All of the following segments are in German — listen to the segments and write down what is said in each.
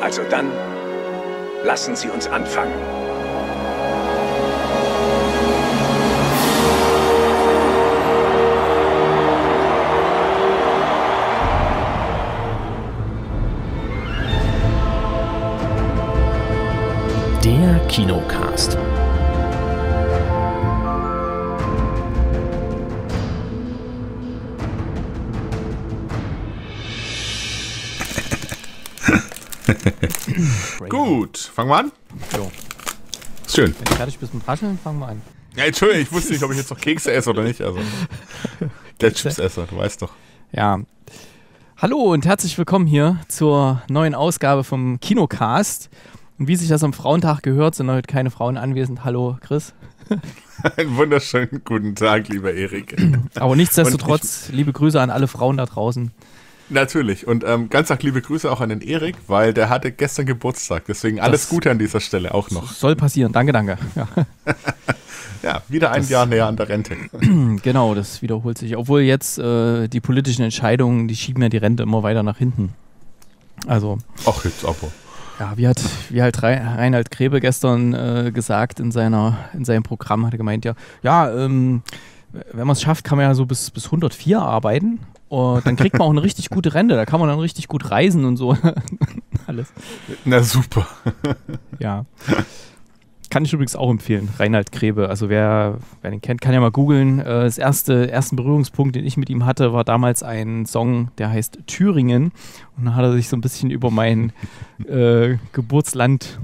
Also dann, lassen Sie uns anfangen. Der Kinocast. Trailer. Gut, fangen wir an? Jo. Schön. Wenn du fertig bist mit Rascheln, fangen wir an. Ja, Entschuldigung, ich wusste nicht, ob ich jetzt noch Kekse esse oder nicht. Also, der chips Chipsesser, du weißt doch. Ja. Hallo und herzlich willkommen hier zur neuen Ausgabe vom Kinocast. Und wie sich das am Frauentag gehört, sind heute keine Frauen anwesend. Hallo, Chris. Einen wunderschönen guten Tag, lieber Erik. Aber nichtsdestotrotz, liebe Grüße an alle Frauen da draußen. Natürlich. Und ähm, ganz sag liebe Grüße auch an den Erik, weil der hatte gestern Geburtstag. Deswegen alles das Gute an dieser Stelle auch noch. Soll passieren. Danke, danke. Ja, ja wieder ein das, Jahr näher an der Rente. genau, das wiederholt sich. Obwohl jetzt äh, die politischen Entscheidungen, die schieben ja die Rente immer weiter nach hinten. Also. Ach, jetzt aber. Ja, wie hat, wie halt Reinhard Grebe gestern äh, gesagt in, seiner, in seinem Programm, hat er gemeint, ja, ja, ähm, wenn man es schafft, kann man ja so bis, bis 104 arbeiten und dann kriegt man auch eine richtig gute Rente. Da kann man dann richtig gut reisen und so. Alles. Na super. ja. Kann ich übrigens auch empfehlen. Reinhard Grebe. Also wer, wer den kennt, kann ja mal googeln. Äh, das erste, ersten Berührungspunkt, den ich mit ihm hatte, war damals ein Song, der heißt Thüringen. Und da hat er sich so ein bisschen über mein äh, Geburtsland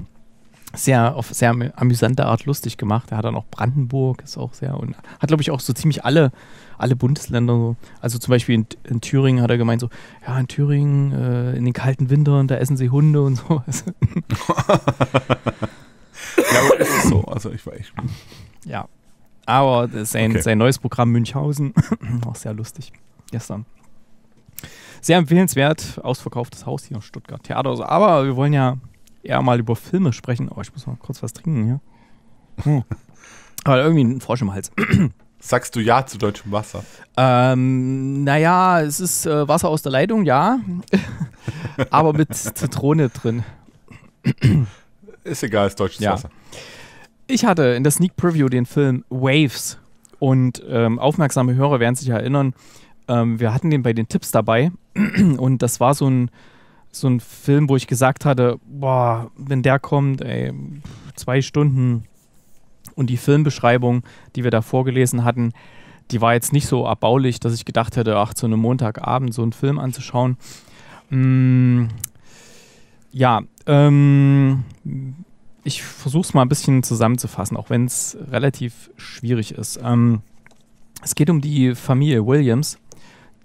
sehr auf sehr amüsante Art lustig gemacht. Er hat dann auch Brandenburg, ist auch sehr und hat glaube ich auch so ziemlich alle alle Bundesländer so. Also zum Beispiel in, in, Thüringen hat er gemeint so, ja in Thüringen äh, in den kalten Wintern da essen sie Hunde und so. Also ja, aber ist so. Also ich weiß. Ja, aber sein okay. sein neues Programm Münchhausen auch sehr lustig gestern. Sehr empfehlenswert, ausverkauftes Haus hier in Stuttgart. Theater, also, aber wir wollen ja eher mal über Filme sprechen. Aber oh, ich muss mal kurz was trinken hier. Hm. Aber irgendwie ein Frosch im Hals. Sagst du Ja zu deutschem Wasser? Ähm, naja, es ist äh, Wasser aus der Leitung, ja. Aber mit Zitrone drin. ist egal, ist deutsches ja. Wasser. Ich hatte in der Sneak Preview den Film Waves. Und ähm, aufmerksame Hörer werden sich erinnern, ähm, wir hatten den bei den Tipps dabei. und das war so ein so ein Film, wo ich gesagt hatte, boah, wenn der kommt, ey, zwei Stunden. Und die Filmbeschreibung, die wir da vorgelesen hatten, die war jetzt nicht so erbaulich, dass ich gedacht hätte, ach, zu einem Montagabend so einen Film anzuschauen. Mm, ja, ähm, ich versuche es mal ein bisschen zusammenzufassen, auch wenn es relativ schwierig ist. Ähm, es geht um die Familie Williams.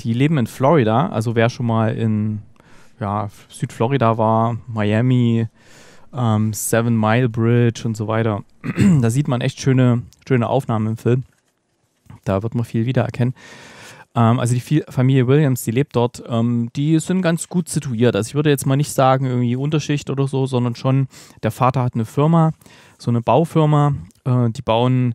Die leben in Florida, also wer schon mal in ja, Südflorida war, Miami, ähm, Seven Mile Bridge und so weiter. da sieht man echt schöne, schöne Aufnahmen im Film. Da wird man viel wiedererkennen. Ähm, also die Familie Williams, die lebt dort, ähm, die sind ganz gut situiert. Also ich würde jetzt mal nicht sagen, irgendwie Unterschicht oder so, sondern schon, der Vater hat eine Firma, so eine Baufirma. Äh, die bauen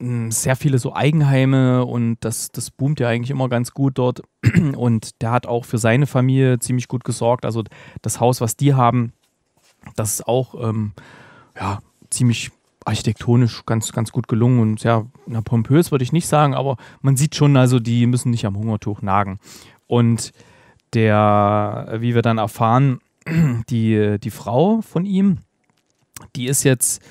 sehr viele so Eigenheime und das, das boomt ja eigentlich immer ganz gut dort. Und der hat auch für seine Familie ziemlich gut gesorgt. Also das Haus, was die haben, das ist auch ähm, ja, ziemlich architektonisch ganz, ganz gut gelungen und ja, na, pompös würde ich nicht sagen, aber man sieht schon, also die müssen nicht am Hungertuch nagen. Und der, wie wir dann erfahren, die, die Frau von ihm, die ist jetzt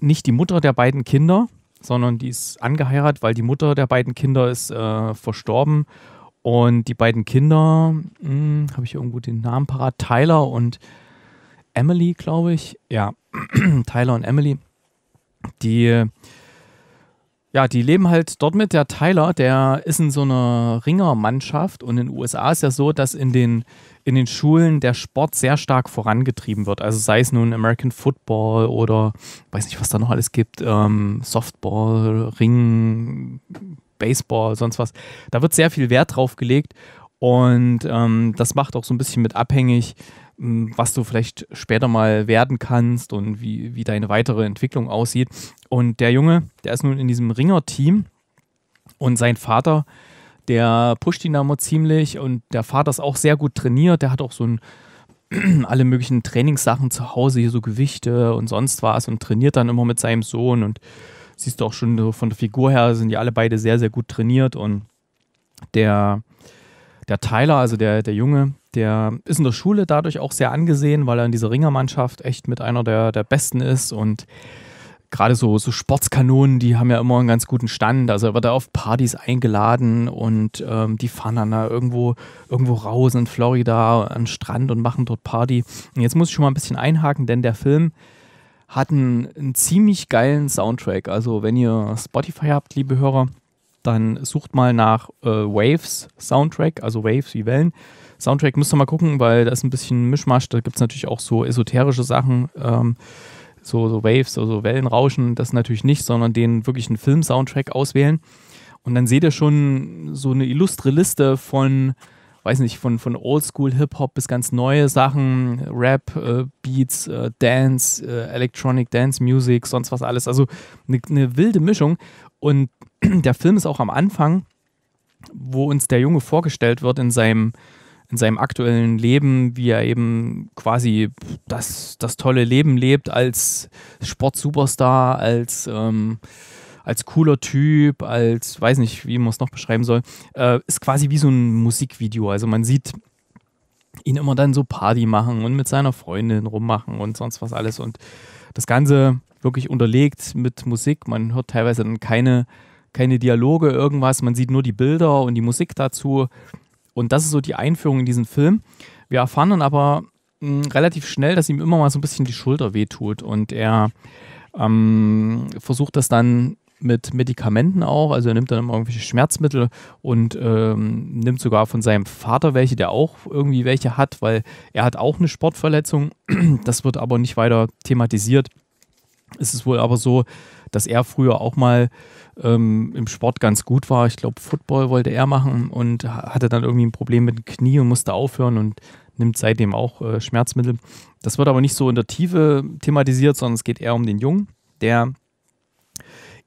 nicht die Mutter der beiden Kinder, sondern die ist angeheiratet, weil die Mutter der beiden Kinder ist äh, verstorben. Und die beiden Kinder, hm, habe ich irgendwo den Namen parat, Tyler und Emily, glaube ich. Ja, Tyler und Emily, die ja, die leben halt dort mit. Der Tyler, der ist in so einer Ringermannschaft und in den USA ist ja so, dass in den, in den Schulen der Sport sehr stark vorangetrieben wird. Also sei es nun American Football oder weiß nicht, was da noch alles gibt, ähm, Softball, Ring, Baseball, sonst was. Da wird sehr viel Wert drauf gelegt und ähm, das macht auch so ein bisschen mit abhängig, was du vielleicht später mal werden kannst und wie, wie deine weitere Entwicklung aussieht. Und der Junge, der ist nun in diesem Ringer-Team und sein Vater, der pusht ihn da mal ziemlich und der Vater ist auch sehr gut trainiert, der hat auch so ein alle möglichen Trainingssachen zu Hause, hier so Gewichte und sonst was und trainiert dann immer mit seinem Sohn und siehst du auch schon von der Figur her sind die alle beide sehr, sehr gut trainiert und der, der Tyler, also der, der Junge, der ist in der Schule dadurch auch sehr angesehen, weil er in dieser Ringermannschaft echt mit einer der, der Besten ist und gerade so, so Sportskanonen, die haben ja immer einen ganz guten Stand. Also er wird da auf Partys eingeladen und ähm, die fahren dann da irgendwo, irgendwo raus in Florida an den Strand und machen dort Party. Und jetzt muss ich schon mal ein bisschen einhaken, denn der Film hat einen, einen ziemlich geilen Soundtrack. Also wenn ihr Spotify habt, liebe Hörer, dann sucht mal nach äh, Waves Soundtrack, also Waves wie Wellen. Soundtrack müsst ihr mal gucken, weil da ist ein bisschen Mischmasch. Da gibt es natürlich auch so esoterische Sachen, ähm, so, so Waves, so, so Wellenrauschen, das natürlich nicht, sondern den wirklich einen Film-Soundtrack auswählen. Und dann seht ihr schon so eine illustre Liste von, weiß nicht, von, von Oldschool-Hip-Hop bis ganz neue Sachen, Rap, äh, Beats, äh, Dance, äh, Electronic Dance Music, sonst was alles. Also eine ne wilde Mischung. Und der Film ist auch am Anfang, wo uns der Junge vorgestellt wird in seinem in seinem aktuellen Leben, wie er eben quasi das, das tolle Leben lebt als Sportsuperstar, als, ähm, als cooler Typ, als weiß nicht, wie man es noch beschreiben soll, äh, ist quasi wie so ein Musikvideo. Also man sieht ihn immer dann so Party machen und mit seiner Freundin rummachen und sonst was alles und das Ganze wirklich unterlegt mit Musik. Man hört teilweise dann keine, keine Dialoge, irgendwas. Man sieht nur die Bilder und die Musik dazu. Und das ist so die Einführung in diesen Film. Wir erfahren dann aber mh, hm, relativ schnell, dass ihm immer mal so ein bisschen die Schulter wehtut und er ähm, versucht das dann mit Medikamenten auch, also er nimmt dann immer irgendwelche Schmerzmittel und ähm, nimmt sogar von seinem Vater welche, der auch irgendwie welche hat, weil er hat auch eine Sportverletzung. Das wird aber nicht weiter thematisiert. Es ist wohl aber so, dass er früher auch mal ähm, im Sport ganz gut war. Ich glaube, Football wollte er machen und hatte dann irgendwie ein Problem mit dem Knie und musste aufhören und nimmt seitdem auch äh, Schmerzmittel. Das wird aber nicht so in der Tiefe thematisiert, sondern es geht eher um den Jungen, der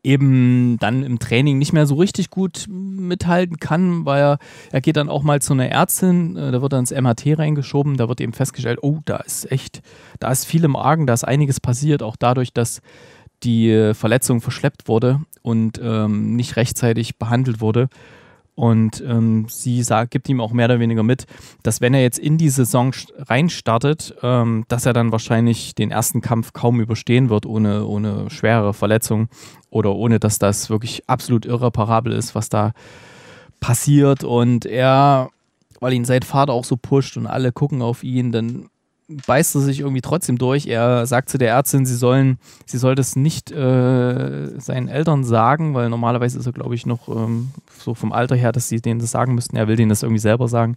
eben dann im Training nicht mehr so richtig gut mithalten kann, weil er, er geht dann auch mal zu einer Ärztin, äh, da wird er ins MRT reingeschoben, da wird eben festgestellt, oh, da ist echt, da ist viel im Argen, da ist einiges passiert, auch dadurch, dass die Verletzung verschleppt wurde und ähm, nicht rechtzeitig behandelt wurde. Und ähm, sie sagt, gibt ihm auch mehr oder weniger mit, dass wenn er jetzt in die Saison reinstartet, ähm, dass er dann wahrscheinlich den ersten Kampf kaum überstehen wird, ohne, ohne schwere Verletzung oder ohne, dass das wirklich absolut irreparabel ist, was da passiert. Und er, weil ihn sein Vater auch so pusht und alle gucken auf ihn, dann beißt er sich irgendwie trotzdem durch. Er sagt zu der Ärztin, sie sollen, sie soll das nicht äh, seinen Eltern sagen, weil normalerweise ist er, glaube ich, noch ähm, so vom Alter her, dass sie denen das sagen müssten. Er will denen das irgendwie selber sagen,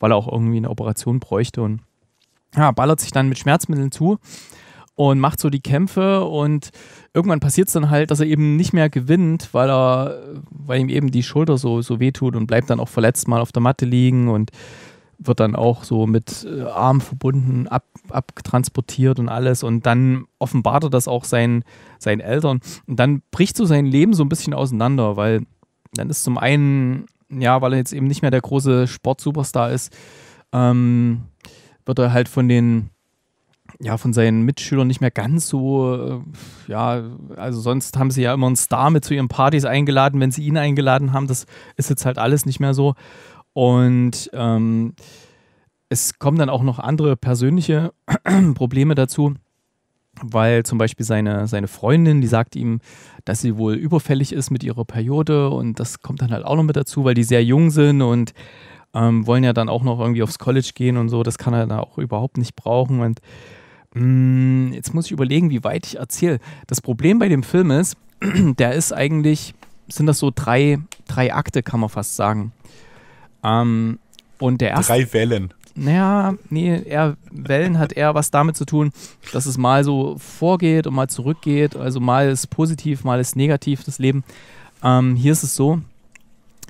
weil er auch irgendwie eine Operation bräuchte und ja, ballert sich dann mit Schmerzmitteln zu und macht so die Kämpfe und irgendwann passiert es dann halt, dass er eben nicht mehr gewinnt, weil er, weil ihm eben die Schulter so, so wehtut und bleibt dann auch verletzt mal auf der Matte liegen und wird dann auch so mit äh, Arm verbunden, ab, abtransportiert und alles. Und dann offenbart er das auch seinen, seinen Eltern. Und dann bricht so sein Leben so ein bisschen auseinander, weil dann ist zum einen, ja, weil er jetzt eben nicht mehr der große Sportsuperstar ist, ähm, wird er halt von den ja, von seinen Mitschülern nicht mehr ganz so, äh, ja, also sonst haben sie ja immer einen Star mit zu ihren Partys eingeladen, wenn sie ihn eingeladen haben. Das ist jetzt halt alles nicht mehr so. Und ähm, es kommen dann auch noch andere persönliche Probleme dazu, weil zum Beispiel seine, seine Freundin, die sagt ihm, dass sie wohl überfällig ist mit ihrer Periode und das kommt dann halt auch noch mit dazu, weil die sehr jung sind und ähm, wollen ja dann auch noch irgendwie aufs College gehen und so, das kann er da auch überhaupt nicht brauchen und mh, mm, jetzt muss ich überlegen, wie weit ich erzähle. Das Problem bei dem Film ist, der ist eigentlich, sind das so drei, drei Akte, kann man fast sagen. Ähm, und der erste. Drei Wellen. Naja, nee, eher Wellen hat eher was damit zu tun, dass es mal so vorgeht und mal zurückgeht. Also mal ist positiv, mal ist negativ das Leben. Ähm, hier ist es so: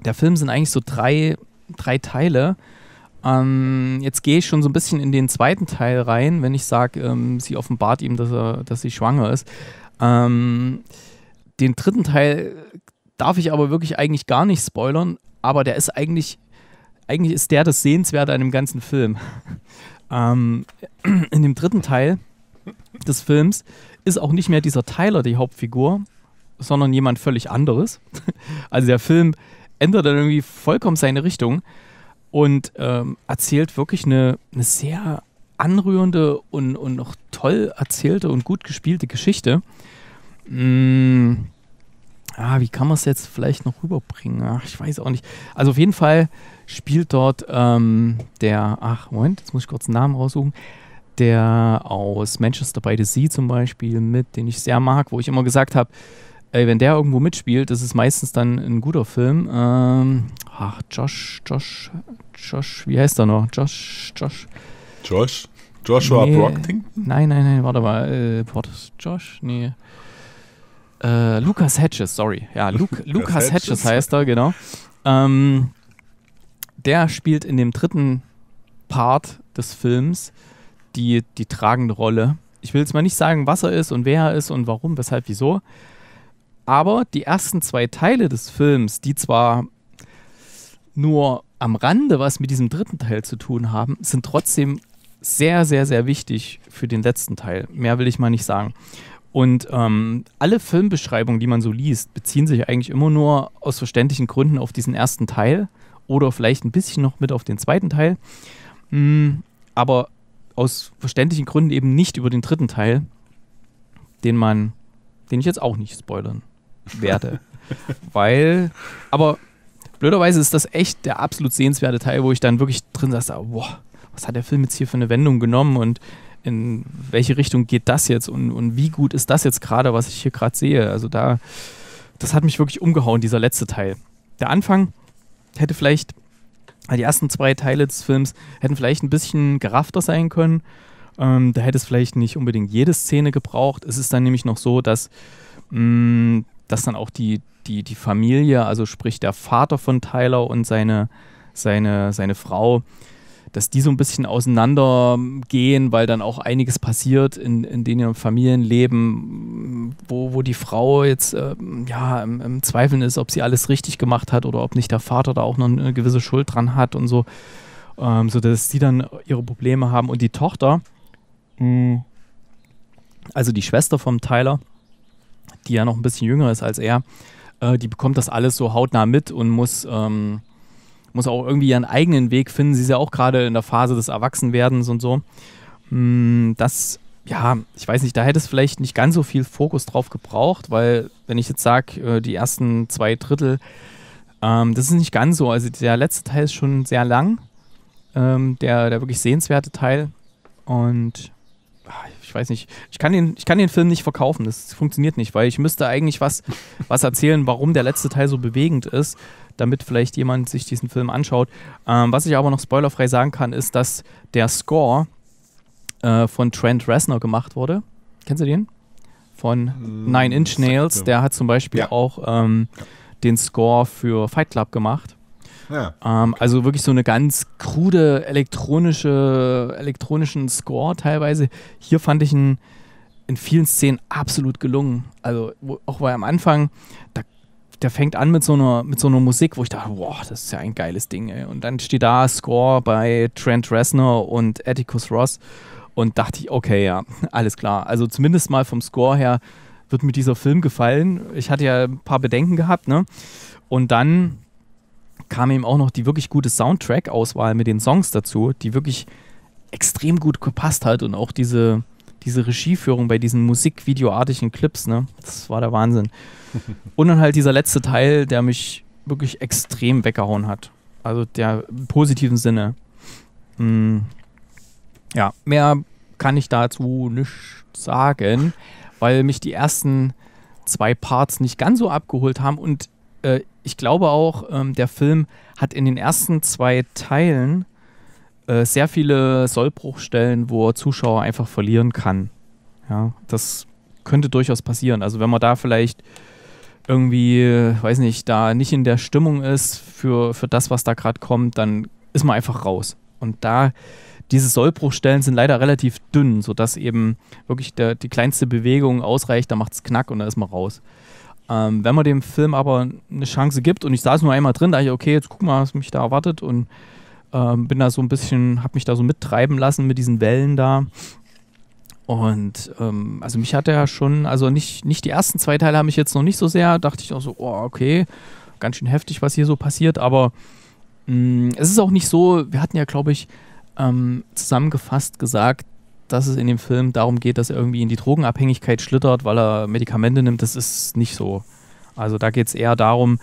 Der Film sind eigentlich so drei, drei Teile. Ähm, jetzt gehe ich schon so ein bisschen in den zweiten Teil rein, wenn ich sage, ähm, sie offenbart ihm, dass, er, dass sie schwanger ist. Ähm, den dritten Teil darf ich aber wirklich eigentlich gar nicht spoilern, aber der ist eigentlich eigentlich ist der das Sehenswerte an dem ganzen Film. Ähm, in dem dritten Teil des Films ist auch nicht mehr dieser Tyler die Hauptfigur, sondern jemand völlig anderes. Also der Film ändert dann irgendwie vollkommen seine Richtung und ähm, erzählt wirklich eine, eine sehr anrührende und, und noch toll erzählte und gut gespielte Geschichte. Mm, ah, wie kann man es jetzt vielleicht noch rüberbringen? Ach, ich weiß auch nicht. Also auf jeden Fall spielt dort ähm, der, ach, Moment, jetzt muss ich kurz einen Namen raussuchen, der aus Manchester by the Sea zum Beispiel mit, den ich sehr mag, wo ich immer gesagt habe, ey, wenn der irgendwo mitspielt, das ist meistens dann ein guter Film. Ähm, ach, Josh, Josh, Josh, wie heißt er noch? Josh, Josh. Josh? Joshua nee, Brockington? Nein, nein, nein, warte mal. Äh, Josh? Nee. Äh, Lucas Hedges, sorry. Ja, Luke, Lucas Hedges heißt er, genau. Ähm, der spielt in dem dritten Part des Films die, die tragende Rolle. Ich will jetzt mal nicht sagen, was er ist und wer er ist und warum, weshalb, wieso. Aber die ersten zwei Teile des Films, die zwar nur am Rande was mit diesem dritten Teil zu tun haben, sind trotzdem sehr, sehr, sehr wichtig für den letzten Teil. Mehr will ich mal nicht sagen. Und ähm, alle Filmbeschreibungen, die man so liest, beziehen sich eigentlich immer nur aus verständlichen Gründen auf diesen ersten Teil oder vielleicht ein bisschen noch mit auf den zweiten Teil. Mhm, aber aus verständlichen Gründen eben nicht über den dritten Teil, den man, den ich jetzt auch nicht spoilern werde. Weil, aber blöderweise ist das echt der absolut sehenswerte Teil, wo ich dann wirklich drin saß, boah, was hat der Film jetzt hier für eine Wendung genommen und in welche Richtung geht das jetzt und, und wie gut ist das jetzt gerade, was ich hier gerade sehe. Also da, das hat mich wirklich umgehauen, dieser letzte Teil. Der Anfang hätte vielleicht, die ersten zwei Teile des Films hätten vielleicht ein bisschen geraffter sein können. Ähm, da hätte es vielleicht nicht unbedingt jede Szene gebraucht. Es ist dann nämlich noch so, dass, mh, mm, dass dann auch die, die, die Familie, also sprich der Vater von Tyler und seine, seine, seine Frau, dass die so ein bisschen auseinandergehen, ähm, weil dann auch einiges passiert in, in den Familienleben, mm, wo, wo die Frau jetzt äh, ja im, im Zweifeln ist, ob sie alles richtig gemacht hat oder ob nicht der Vater da auch noch eine gewisse Schuld dran hat und so, ähm, so dass die dann ihre Probleme haben und die Tochter, mh, mm, also die Schwester vom Tyler, die ja noch ein bisschen jünger ist als er, äh, die bekommt das alles so hautnah mit und muss ähm, muss auch irgendwie ihren eigenen Weg finden. Sie ist ja auch gerade in der Phase des Erwachsenwerdens und so. Hm, das, ja, ich weiß nicht, da hätte es vielleicht nicht ganz so viel Fokus drauf gebraucht, weil, wenn ich jetzt sage, äh, die ersten zwei Drittel, ähm, das ist nicht ganz so. Also der letzte Teil ist schon sehr lang, ähm, der, der wirklich sehenswerte Teil. Und ah, ich weiß nicht, ich kann den, ich kann den Film nicht verkaufen, das funktioniert nicht, weil ich müsste eigentlich was, was erzählen, warum der letzte Teil so bewegend ist, damit vielleicht jemand sich diesen Film anschaut. Ähm, was ich aber noch spoilerfrei sagen kann, ist, dass der Score äh, von Trent Reznor gemacht wurde. Kennst du den? Von hm, Nine Inch Nails. Der hat zum Beispiel ja. auch ähm, den Score für Fight Club gemacht. Ja. Ähm, also wirklich so eine ganz krude elektronische, elektronischen Score teilweise. Hier fand ich ihn in vielen Szenen absolut gelungen. Also auch weil am Anfang, da der fängt an mit so einer, mit so einer Musik, wo ich dachte, boah, das ist ja ein geiles Ding. Ey. Und dann steht da Score bei Trent Reznor und Atticus Ross und dachte ich, okay, ja, alles klar. Also zumindest mal vom Score her wird mir dieser Film gefallen. Ich hatte ja ein paar Bedenken gehabt, ne? Und dann kam eben auch noch die wirklich gute Soundtrack-Auswahl mit den Songs dazu, die wirklich extrem gut gepasst hat und auch diese, diese Regieführung bei diesen musikvideoartigen Clips, ne? Das war der Wahnsinn. Und dann halt dieser letzte Teil, der mich wirklich extrem weggehauen hat. Also der im positiven Sinne. Hm. Ja, mehr kann ich dazu nicht sagen, weil mich die ersten zwei Parts nicht ganz so abgeholt haben und äh, ich glaube auch, ähm, der Film hat in den ersten zwei Teilen äh, sehr viele Sollbruchstellen, wo er Zuschauer einfach verlieren kann. Ja, das könnte durchaus passieren. Also wenn man da vielleicht irgendwie, weiß nicht, da nicht in der Stimmung ist für, für das, was da gerade kommt, dann ist man einfach raus. Und da diese Sollbruchstellen sind leider relativ dünn, sodass eben wirklich der, die kleinste Bewegung ausreicht, da macht es knack und da ist man raus. Ähm, wenn man dem Film aber eine Chance gibt und ich saß nur einmal drin, dachte ich, okay, jetzt guck mal, was mich da erwartet und ähm, bin da so ein bisschen, hab mich da so mittreiben lassen mit diesen Wellen da. Und ähm, also mich hat er schon, also nicht, nicht die ersten zwei Teile haben ich jetzt noch nicht so sehr, dachte ich auch so, oh, okay, ganz schön heftig, was hier so passiert, aber mh, mm, es ist auch nicht so, wir hatten ja, glaube ich, ähm, zusammengefasst gesagt, dass es in dem Film darum geht, dass er irgendwie in die Drogenabhängigkeit schlittert, weil er Medikamente nimmt. Das ist nicht so. Also da geht es eher darum,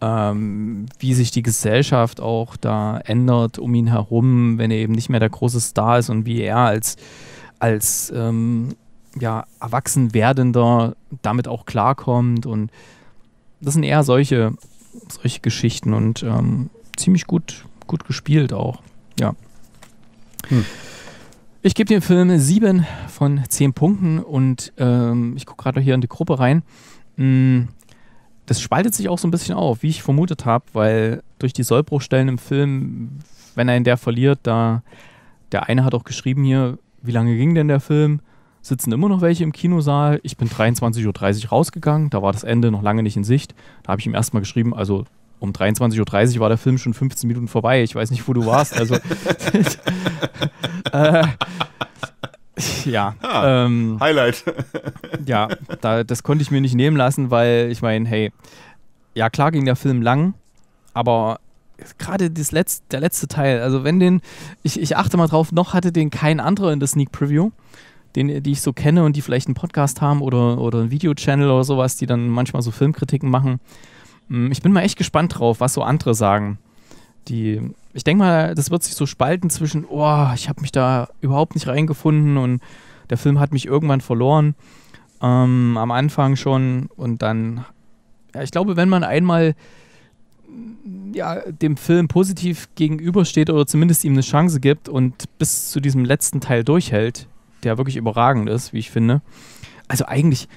ähm, wie sich die Gesellschaft auch da ändert um ihn herum, wenn er eben nicht mehr der große Star ist und wie er als, als ähm, ja, erwachsen werdender damit auch klarkommt. Und das sind eher solche, solche Geschichten und ähm, ziemlich gut, gut gespielt auch. Ja. Hm. Ich gebe dem Film sieben von zehn Punkten und ähm, ich gucke gerade hier in die Gruppe rein. Mm, das spaltet sich auch so ein bisschen auf, wie ich vermutet habe, weil durch die Sollbruchstellen im Film, wenn ein der verliert, da der eine hat auch geschrieben hier, wie lange ging denn der Film? Sitzen immer noch welche im Kinosaal. Ich bin 23.30 Uhr rausgegangen, da war das Ende noch lange nicht in Sicht. Da habe ich ihm erstmal geschrieben, also um 23.30 Uhr war der Film schon 15 Minuten vorbei. Ich weiß nicht, wo du warst. Also, äh, ja. Ah, ähm, Highlight. ja, da, das konnte ich mir nicht nehmen lassen, weil ich meine, hey, ja klar ging der Film lang, aber gerade das letzte, der letzte Teil, also wenn den, ich, ich achte mal drauf, noch hatte den kein anderer in der Sneak Preview, den, die ich so kenne und die vielleicht einen Podcast haben oder, oder einen Videochannel oder sowas, die dann manchmal so Filmkritiken machen. Mm, ich bin mal echt gespannt drauf, was so andere sagen. Die, ich denke mal, das wird sich so spalten zwischen, oh, ich habe mich da überhaupt nicht reingefunden und der Film hat mich irgendwann verloren. Ähm, am Anfang schon und dann, ja, ich glaube, wenn man einmal mm, ja, dem Film positiv gegenübersteht oder zumindest ihm eine Chance gibt und bis zu diesem letzten Teil durchhält, der wirklich überragend ist, wie ich finde. Also eigentlich,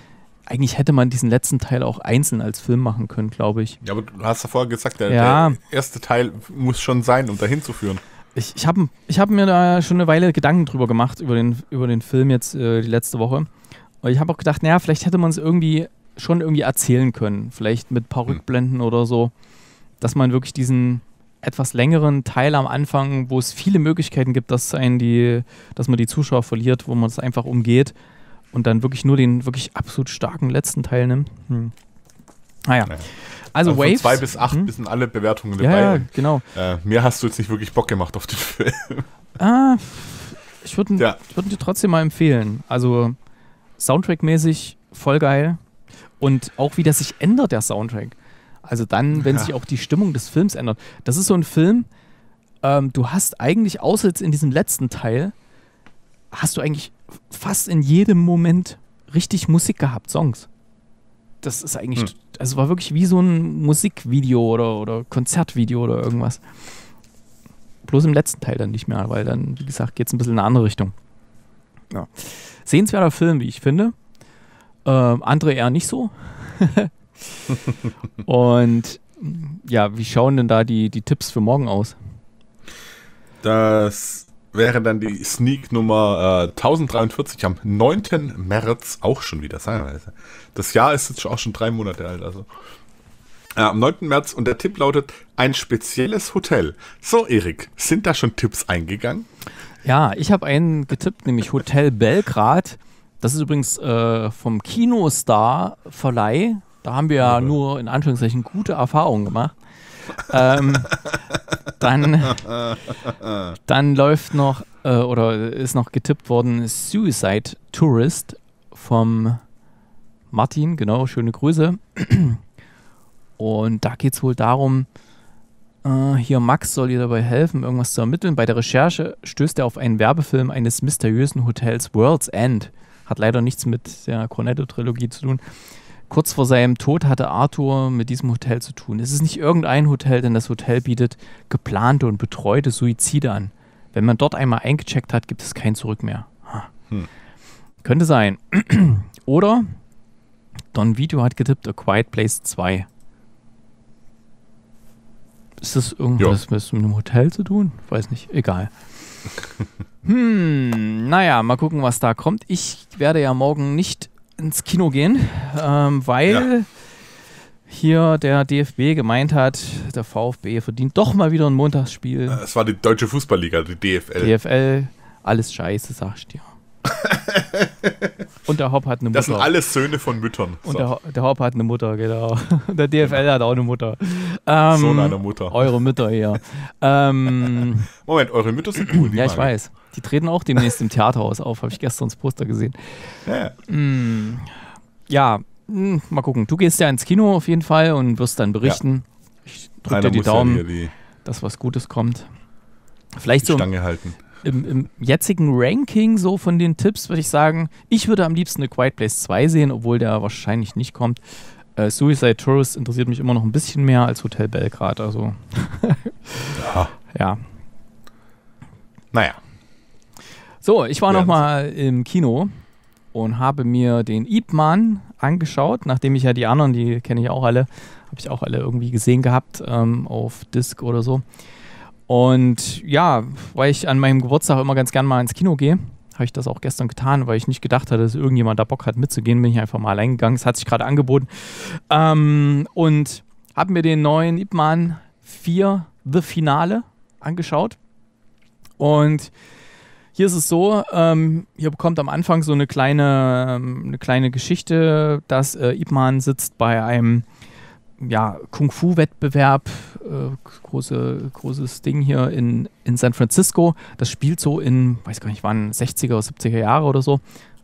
eigentlich hätte man diesen letzten Teil auch einzeln als Film machen können, glaube ich. Ja, aber du hast ja vorher gesagt, der, ja. der erste Teil muss schon sein, um dahin zu führen. Ich, ich habe ich hab mir da schon eine Weile Gedanken drüber gemacht, über den, über den Film jetzt äh, die letzte Woche. Und ich habe auch gedacht, naja, vielleicht hätte man es irgendwie schon irgendwie erzählen können. Vielleicht mit ein paar hm. Rückblenden oder so. Dass man wirklich diesen etwas längeren Teil am Anfang, wo es viele Möglichkeiten gibt, dass, einen die, dass man die Zuschauer verliert, wo man es einfach umgeht, und dann wirklich nur den wirklich absolut starken letzten Teil nimmt. Hm. Naja. naja. Also, also Waves. Von zwei bis acht hm? sind alle Bewertungen dabei. Ja, ja genau. Äh, mir hast du jetzt nicht wirklich Bock gemacht auf den Film. Ah, ich würde ja. würd dir trotzdem mal empfehlen. Also Soundtrack-mäßig voll geil. Und auch wie der sich ändert, der Soundtrack. Also dann, wenn ja. sich auch die Stimmung des Films ändert. Das ist so ein Film, ähm, du hast eigentlich, außer jetzt in diesem letzten Teil, hast du eigentlich fast in jedem Moment richtig Musik gehabt, Songs. Das ist eigentlich, hm. also war wirklich wie so ein Musikvideo oder, oder Konzertvideo oder irgendwas. Bloß im letzten Teil dann nicht mehr, weil dann, wie gesagt, geht es ein bisschen in eine andere Richtung. Ja. Sehenswerter Film, wie ich finde. Ähm, andere eher nicht so. Und ja, wie schauen denn da die, die Tipps für morgen aus? Das wäre dann die Sneak Nummer äh, 1043 am 9. März auch schon wieder. Das Jahr ist jetzt auch schon drei Monate alt. Also. Äh, am 9. März und der Tipp lautet: Ein spezielles Hotel. So, Erik, sind da schon Tipps eingegangen? Ja, ich habe einen getippt, nämlich Hotel Belgrad. Das ist übrigens äh, vom Kinostar-Verleih. Da haben wir ja nur in Anführungszeichen gute Erfahrungen gemacht ähm, dann, dann läuft noch äh, oder ist noch getippt worden Suicide Tourist vom Martin, genau, schöne Grüße. Und da geht es wohl darum, äh, hier Max soll ihr dabei helfen, irgendwas zu ermitteln. Bei der Recherche stößt er auf einen Werbefilm eines mysteriösen Hotels World's End. Hat leider nichts mit der Cornetto-Trilogie zu tun. Kurz vor seinem Tod hatte Arthur mit diesem Hotel zu tun. Es ist nicht irgendein Hotel, denn das Hotel bietet geplante und betreute Suizide an. Wenn man dort einmal eingecheckt hat, gibt es kein Zurück mehr. Hm. Könnte sein. Oder Don Vito hat getippt A Quiet Place 2. Ist das irgendwas mit einem Hotel zu tun? Weiß nicht. Egal. hm, naja, mal gucken, was da kommt. Ich werde ja morgen nicht ins Kino gehen, ähm, weil ja. hier der DFB gemeint hat, der VfB verdient doch mal wieder ein Montagsspiel. Äh, es war die Deutsche Fußballliga, die DFL. DFL, alles scheiße, sagst du dir. Und der Hop hat eine Mutter. Das sind alles Söhne von Müttern. So. Und der, der Hop hat eine Mutter, genau. Der DFL genau. hat auch eine Mutter. Ähm, Sohn einer Mutter. Eure Mütter hier. ähm, Moment, eure Mütter sind cool. Ja, ich weiß. Die treten auch demnächst im Theaterhaus auf, habe ich gestern das Poster gesehen. Ja. Mm, ja, mm, mal gucken. Du gehst ja ins Kino auf jeden Fall und wirst dann berichten. Ja. Ich drücke dir die Daumen, ja die dass was Gutes kommt. Vielleicht die so, Stange halten im, im, jetzigen Ranking so von den Tipps würde ich sagen, ich würde am liebsten eine Quiet Place 2 sehen, obwohl der wahrscheinlich nicht kommt. Äh, Suicide Tourist interessiert mich immer noch ein bisschen mehr als Hotel Belgrad, also. ja. ja. Naja. So, ich war ja, nochmal im Kino und habe mir den Ip Man angeschaut, nachdem ich ja die anderen, die kenne ich auch alle, habe ich auch alle irgendwie gesehen gehabt ähm, auf Disc oder so. Und ja, weil ich an meinem Geburtstag immer ganz gern mal ins Kino gehe, habe ich das auch gestern getan, weil ich nicht gedacht hatte, dass irgendjemand da Bock hat mitzugehen, bin ich einfach mal allein gegangen. Es hat sich gerade angeboten. Ähm, und habe mir den neuen Ip Man 4 The Finale angeschaut. Und hier ist es so, ähm, hier bekommt am Anfang so eine kleine, ähm, eine kleine Geschichte, dass äh, Ip Man sitzt bei einem ja, Kung-Fu-Wettbewerb, äh, große, großes Ding hier in, in San Francisco. Das spielt so in, weiß gar nicht wann, 60er oder 70er Jahre oder so.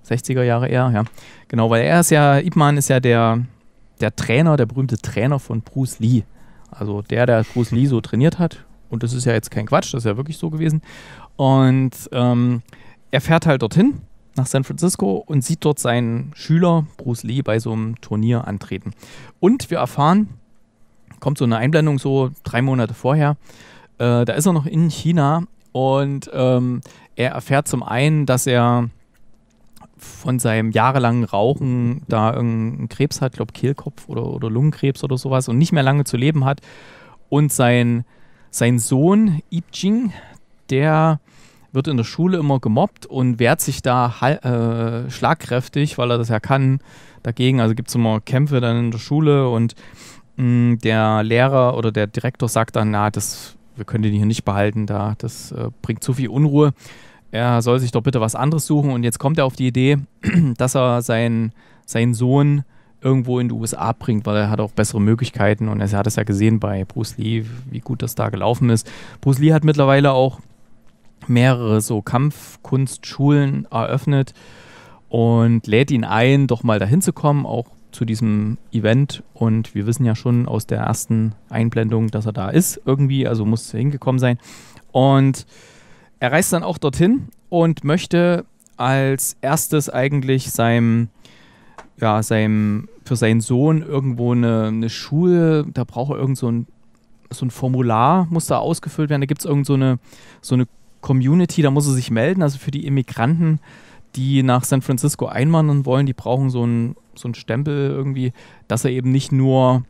60er Jahre eher, ja. Genau, weil er ist ja, Ip Man ist ja der, der Trainer, der berühmte Trainer von Bruce Lee. Also der, der Bruce Lee so trainiert hat. Und das ist ja jetzt kein Quatsch, das ist ja wirklich so gewesen. Und ähm, er fährt halt dorthin nach San Francisco und sieht dort seinen Schüler Bruce Lee bei so einem Turnier antreten. Und wir erfahren, kommt so eine Einblendung so drei Monate vorher, äh, da ist er noch in China und ähm, er erfährt zum einen, dass er von seinem jahrelangen Rauchen da irgendeinen Krebs hat, glaube Kehlkopf oder, oder Lungenkrebs oder sowas und nicht mehr lange zu leben hat. Und sein, sein Sohn Yip Jing, der wird in der Schule immer gemobbt und wehrt sich da äh, schlagkräftig, weil er das ja kann, dagegen. Also gibt es immer Kämpfe dann in der Schule und mh, mm, der Lehrer oder der Direktor sagt dann, na, das, wir können den hier nicht behalten, da, das äh, bringt zu viel Unruhe. Er soll sich doch bitte was anderes suchen und jetzt kommt er auf die Idee, dass er seinen, seinen Sohn irgendwo in die USA bringt, weil er hat auch bessere Möglichkeiten und er hat es ja gesehen bei Bruce Lee, wie gut das da gelaufen ist. Bruce Lee hat mittlerweile auch mehrere so Kampfkunstschulen eröffnet und lädt ihn ein, doch mal dahin zu kommen, auch zu diesem Event. Und wir wissen ja schon aus der ersten Einblendung, dass er da ist irgendwie, also muss hingekommen sein. Und er reist dann auch dorthin und möchte als erstes eigentlich seinem, ja, seinem, für seinen Sohn irgendwo eine, eine Schule, da braucht er irgend so ein, so ein Formular, muss da ausgefüllt werden. Da gibt es irgend so eine, so eine Community, da muss er sich melden, also für die Immigranten, die nach San Francisco einwandern wollen, die brauchen so einen so einen Stempel irgendwie, dass er eben nicht nur,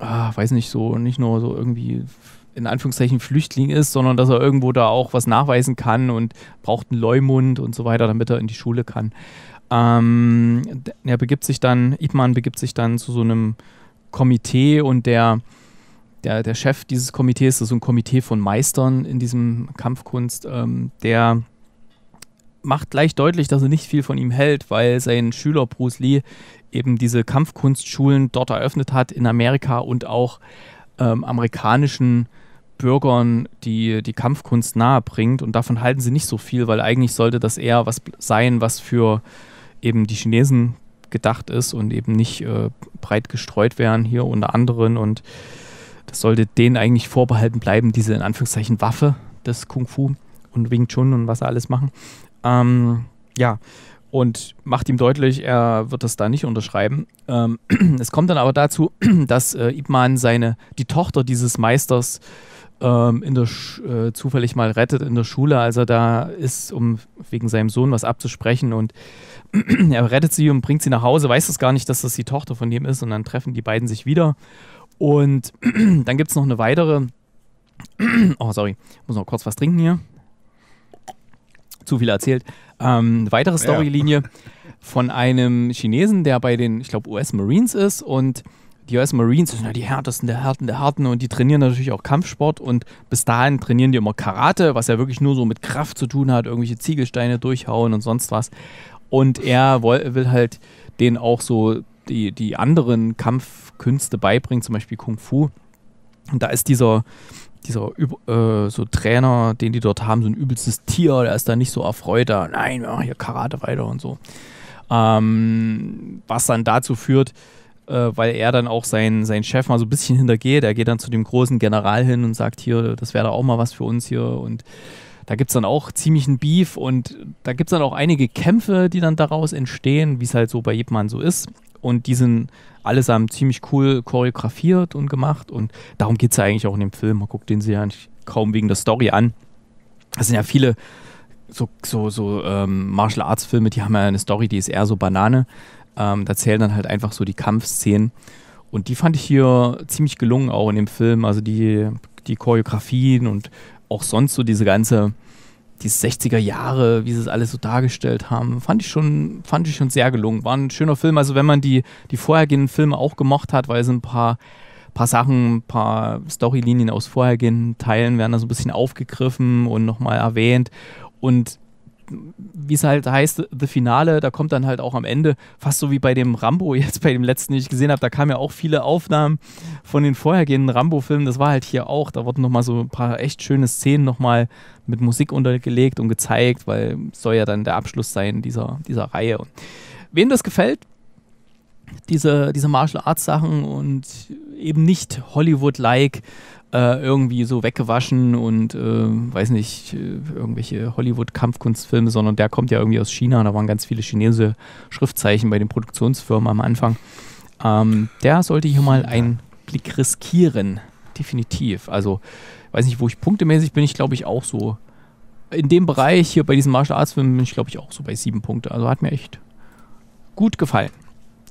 ah, weiß nicht, so, nicht nur so irgendwie in Anführungszeichen Flüchtling ist, sondern dass er irgendwo da auch was nachweisen kann und braucht einen Leumund und so weiter, damit er in die Schule kann. Ähm, er begibt sich dann, Idman begibt sich dann zu so einem Komitee und der der, der Chef dieses Komitees, das ist so ein Komitee von Meistern in diesem Kampfkunst, ähm, der macht gleich deutlich, dass er nicht viel von ihm hält, weil sein Schüler Bruce Lee eben diese Kampfkunstschulen dort eröffnet hat in Amerika und auch ähm, amerikanischen Bürgern, die die Kampfkunst nahe bringt. Und davon halten sie nicht so viel, weil eigentlich sollte das eher was sein, was für eben die Chinesen gedacht ist und eben nicht äh, breit gestreut werden hier unter anderen und das sollte denen eigentlich vorbehalten bleiben, diese in Anführungszeichen Waffe des Kung Fu und Wing Chun und was sie alles machen. Ähm, ja, und macht ihm deutlich, er wird das da nicht unterschreiben. Ähm, es kommt dann aber dazu, dass äh, Ip Man seine, die Tochter dieses Meisters ähm, in der äh, zufällig mal rettet in der Schule, als er da ist, um wegen seinem Sohn was abzusprechen. Und er rettet sie und bringt sie nach Hause, weiß das gar nicht, dass das die Tochter von ihm ist. Und dann treffen die beiden sich wieder. Und dann gibt es noch eine weitere. Oh, sorry. Muss noch kurz was trinken hier. Zu viel erzählt. Ähm, eine weitere Storylinie ja. von einem Chinesen, der bei den, ich glaube, US Marines ist und die US Marines sind ja die härtesten der Härten der Härten und die trainieren natürlich auch Kampfsport und bis dahin trainieren die immer Karate, was ja wirklich nur so mit Kraft zu tun hat, irgendwelche Ziegelsteine durchhauen und sonst was. Und er will halt den auch so die, die anderen Kampf, Künste beibringt, zum Beispiel Kung Fu. Und da ist dieser, dieser äh, so Trainer, den die dort haben, so ein übelstes Tier, der ist da nicht so erfreut, da, nein, wir machen hier Karate weiter und so. Ähm, was dann dazu führt, äh, weil er dann auch seinen, seinen Chef mal so ein bisschen hintergeht. Er geht dann zu dem großen General hin und sagt, hier, das wäre da auch mal was für uns hier. Und da gibt es dann auch ziemlichen Beef und da gibt es dann auch einige Kämpfe, die dann daraus entstehen, wie es halt so bei jedem Mann so ist. Und die sind allesamt ziemlich cool choreografiert und gemacht. Und darum geht es ja eigentlich auch in dem Film. Man guckt den sich ja nicht, kaum wegen der Story an. Es sind ja viele so, so, so ähm, Martial Arts Filme, die haben ja eine Story, die ist eher so Banane. Ähm, da zählen dann halt einfach so die Kampfszenen. Und die fand ich hier ziemlich gelungen, auch in dem Film. Also die, die Choreografien und auch sonst so diese ganze die 60er Jahre, wie sie es alles so dargestellt haben, fand ich schon, fand ich schon sehr gelungen. War ein schöner Film. Also wenn man die, die vorhergehenden Filme auch gemocht hat, weil sie ein paar, paar Sachen, ein paar Storylinien aus vorhergehenden Teilen werden da so ein bisschen aufgegriffen und nochmal erwähnt. Und wie es halt heißt, The Finale, da kommt dann halt auch am Ende, fast so wie bei dem Rambo, jetzt bei dem letzten, den ich gesehen habe, da kamen ja auch viele Aufnahmen von den vorhergehenden Rambo-Filmen. Das war halt hier auch. Da wurden nochmal so ein paar echt schöne Szenen nochmal mit Musik untergelegt und gezeigt, weil soll ja dann der Abschluss sein dieser, dieser Reihe. Und wem das gefällt, diese, diese Martial Arts Sachen und eben nicht Hollywood-like äh, irgendwie so weggewaschen und äh, weiß nicht, äh, irgendwelche Hollywood-Kampfkunstfilme, sondern der kommt ja irgendwie aus China. Da waren ganz viele chinesische Schriftzeichen bei den Produktionsfirmen am Anfang. Ähm, der sollte hier mal einen Blick riskieren. Definitiv. Also, weiß nicht, wo ich punktemäßig bin, ich glaube ich auch so. In dem Bereich hier bei diesem Martial Arts Film bin ich glaube ich auch so bei sieben Punkten. Also hat mir echt gut gefallen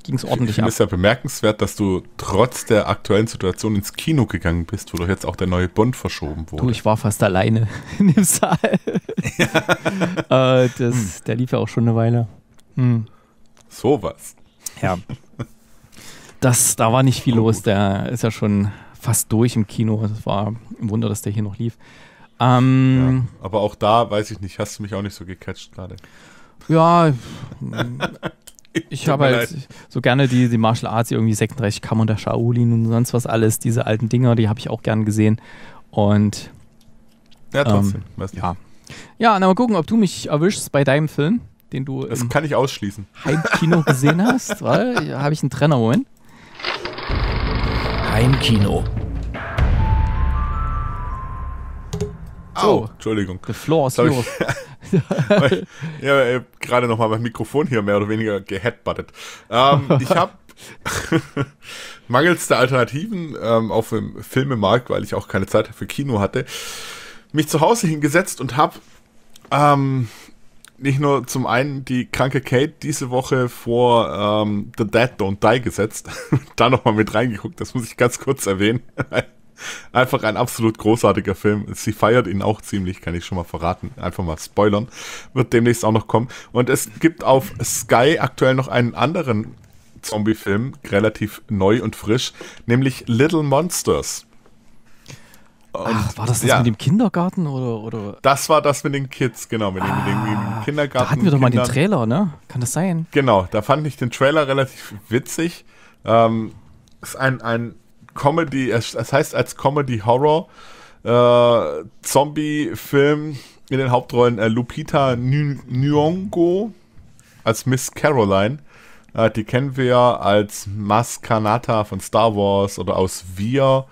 ging es ordentlich ich ab. Es ist ja bemerkenswert, dass du trotz der aktuellen Situation ins Kino gegangen bist, wo doch jetzt auch der neue Bond verschoben wurde. Du, ich war fast alleine in dem Saal. Ja. äh, das, hm. Der lief ja auch schon eine Weile. Hm. So was. Ja. Das, da war nicht viel oh, los. Gut. Der ist ja schon fast durch im Kino. Es war ein Wunder, dass der hier noch lief. Ähm, ja, aber auch da, weiß ich nicht, hast du mich auch nicht so gecatcht gerade. Ja, Ich habe halt so gerne die, die Martial Arts, irgendwie 36 Kammern der Shaolin und sonst was alles, diese alten Dinger, die habe ich auch gern gesehen. Und. Ja, ähm, trotzdem. Ähm, ja. ja, na mal gucken, ob du mich erwischst bei deinem Film, den du. Das kann ich ausschließen. Heimkino gesehen hast, weil da habe ich einen Trenner, Moment. Heimkino. So, Entschuldigung. The floor is yours. weil, ja, gerade nochmal mein Mikrofon hier mehr oder weniger gehatbuttet. Ähm, ich habe mangels der Alternativen ähm, auf dem Filmemarkt, weil ich auch keine Zeit für Kino hatte, mich zu Hause hingesetzt und habe ähm, nicht nur zum einen die kranke Kate diese Woche vor ähm, The Dead Don't Die gesetzt, da nochmal mit reingeguckt, das muss ich ganz kurz erwähnen. Einfach ein absolut großartiger Film. Sie feiert ihn auch ziemlich, kann ich schon mal verraten. Einfach mal spoilern. Wird demnächst auch noch kommen. Und es gibt auf Sky aktuell noch einen anderen Zombie-Film, relativ neu und frisch, nämlich Little Monsters. Und, Ach, war das das ja. mit dem Kindergarten oder, oder? Das war das mit den Kids, genau, mit, ah, dem, mit dem, ah, Kindergarten. Da hatten wir doch mal den Trailer, ne? Kann das sein? Genau, da fand ich den Trailer relativ witzig. Ähm, ist ein, ein Comedy, es, heißt als Comedy-Horror, äh, Zombie-Film in den Hauptrollen äh, Lupita Nyong'o als Miss Caroline. Äh, die kennen wir ja als Maskanata von Star Wars oder aus Wir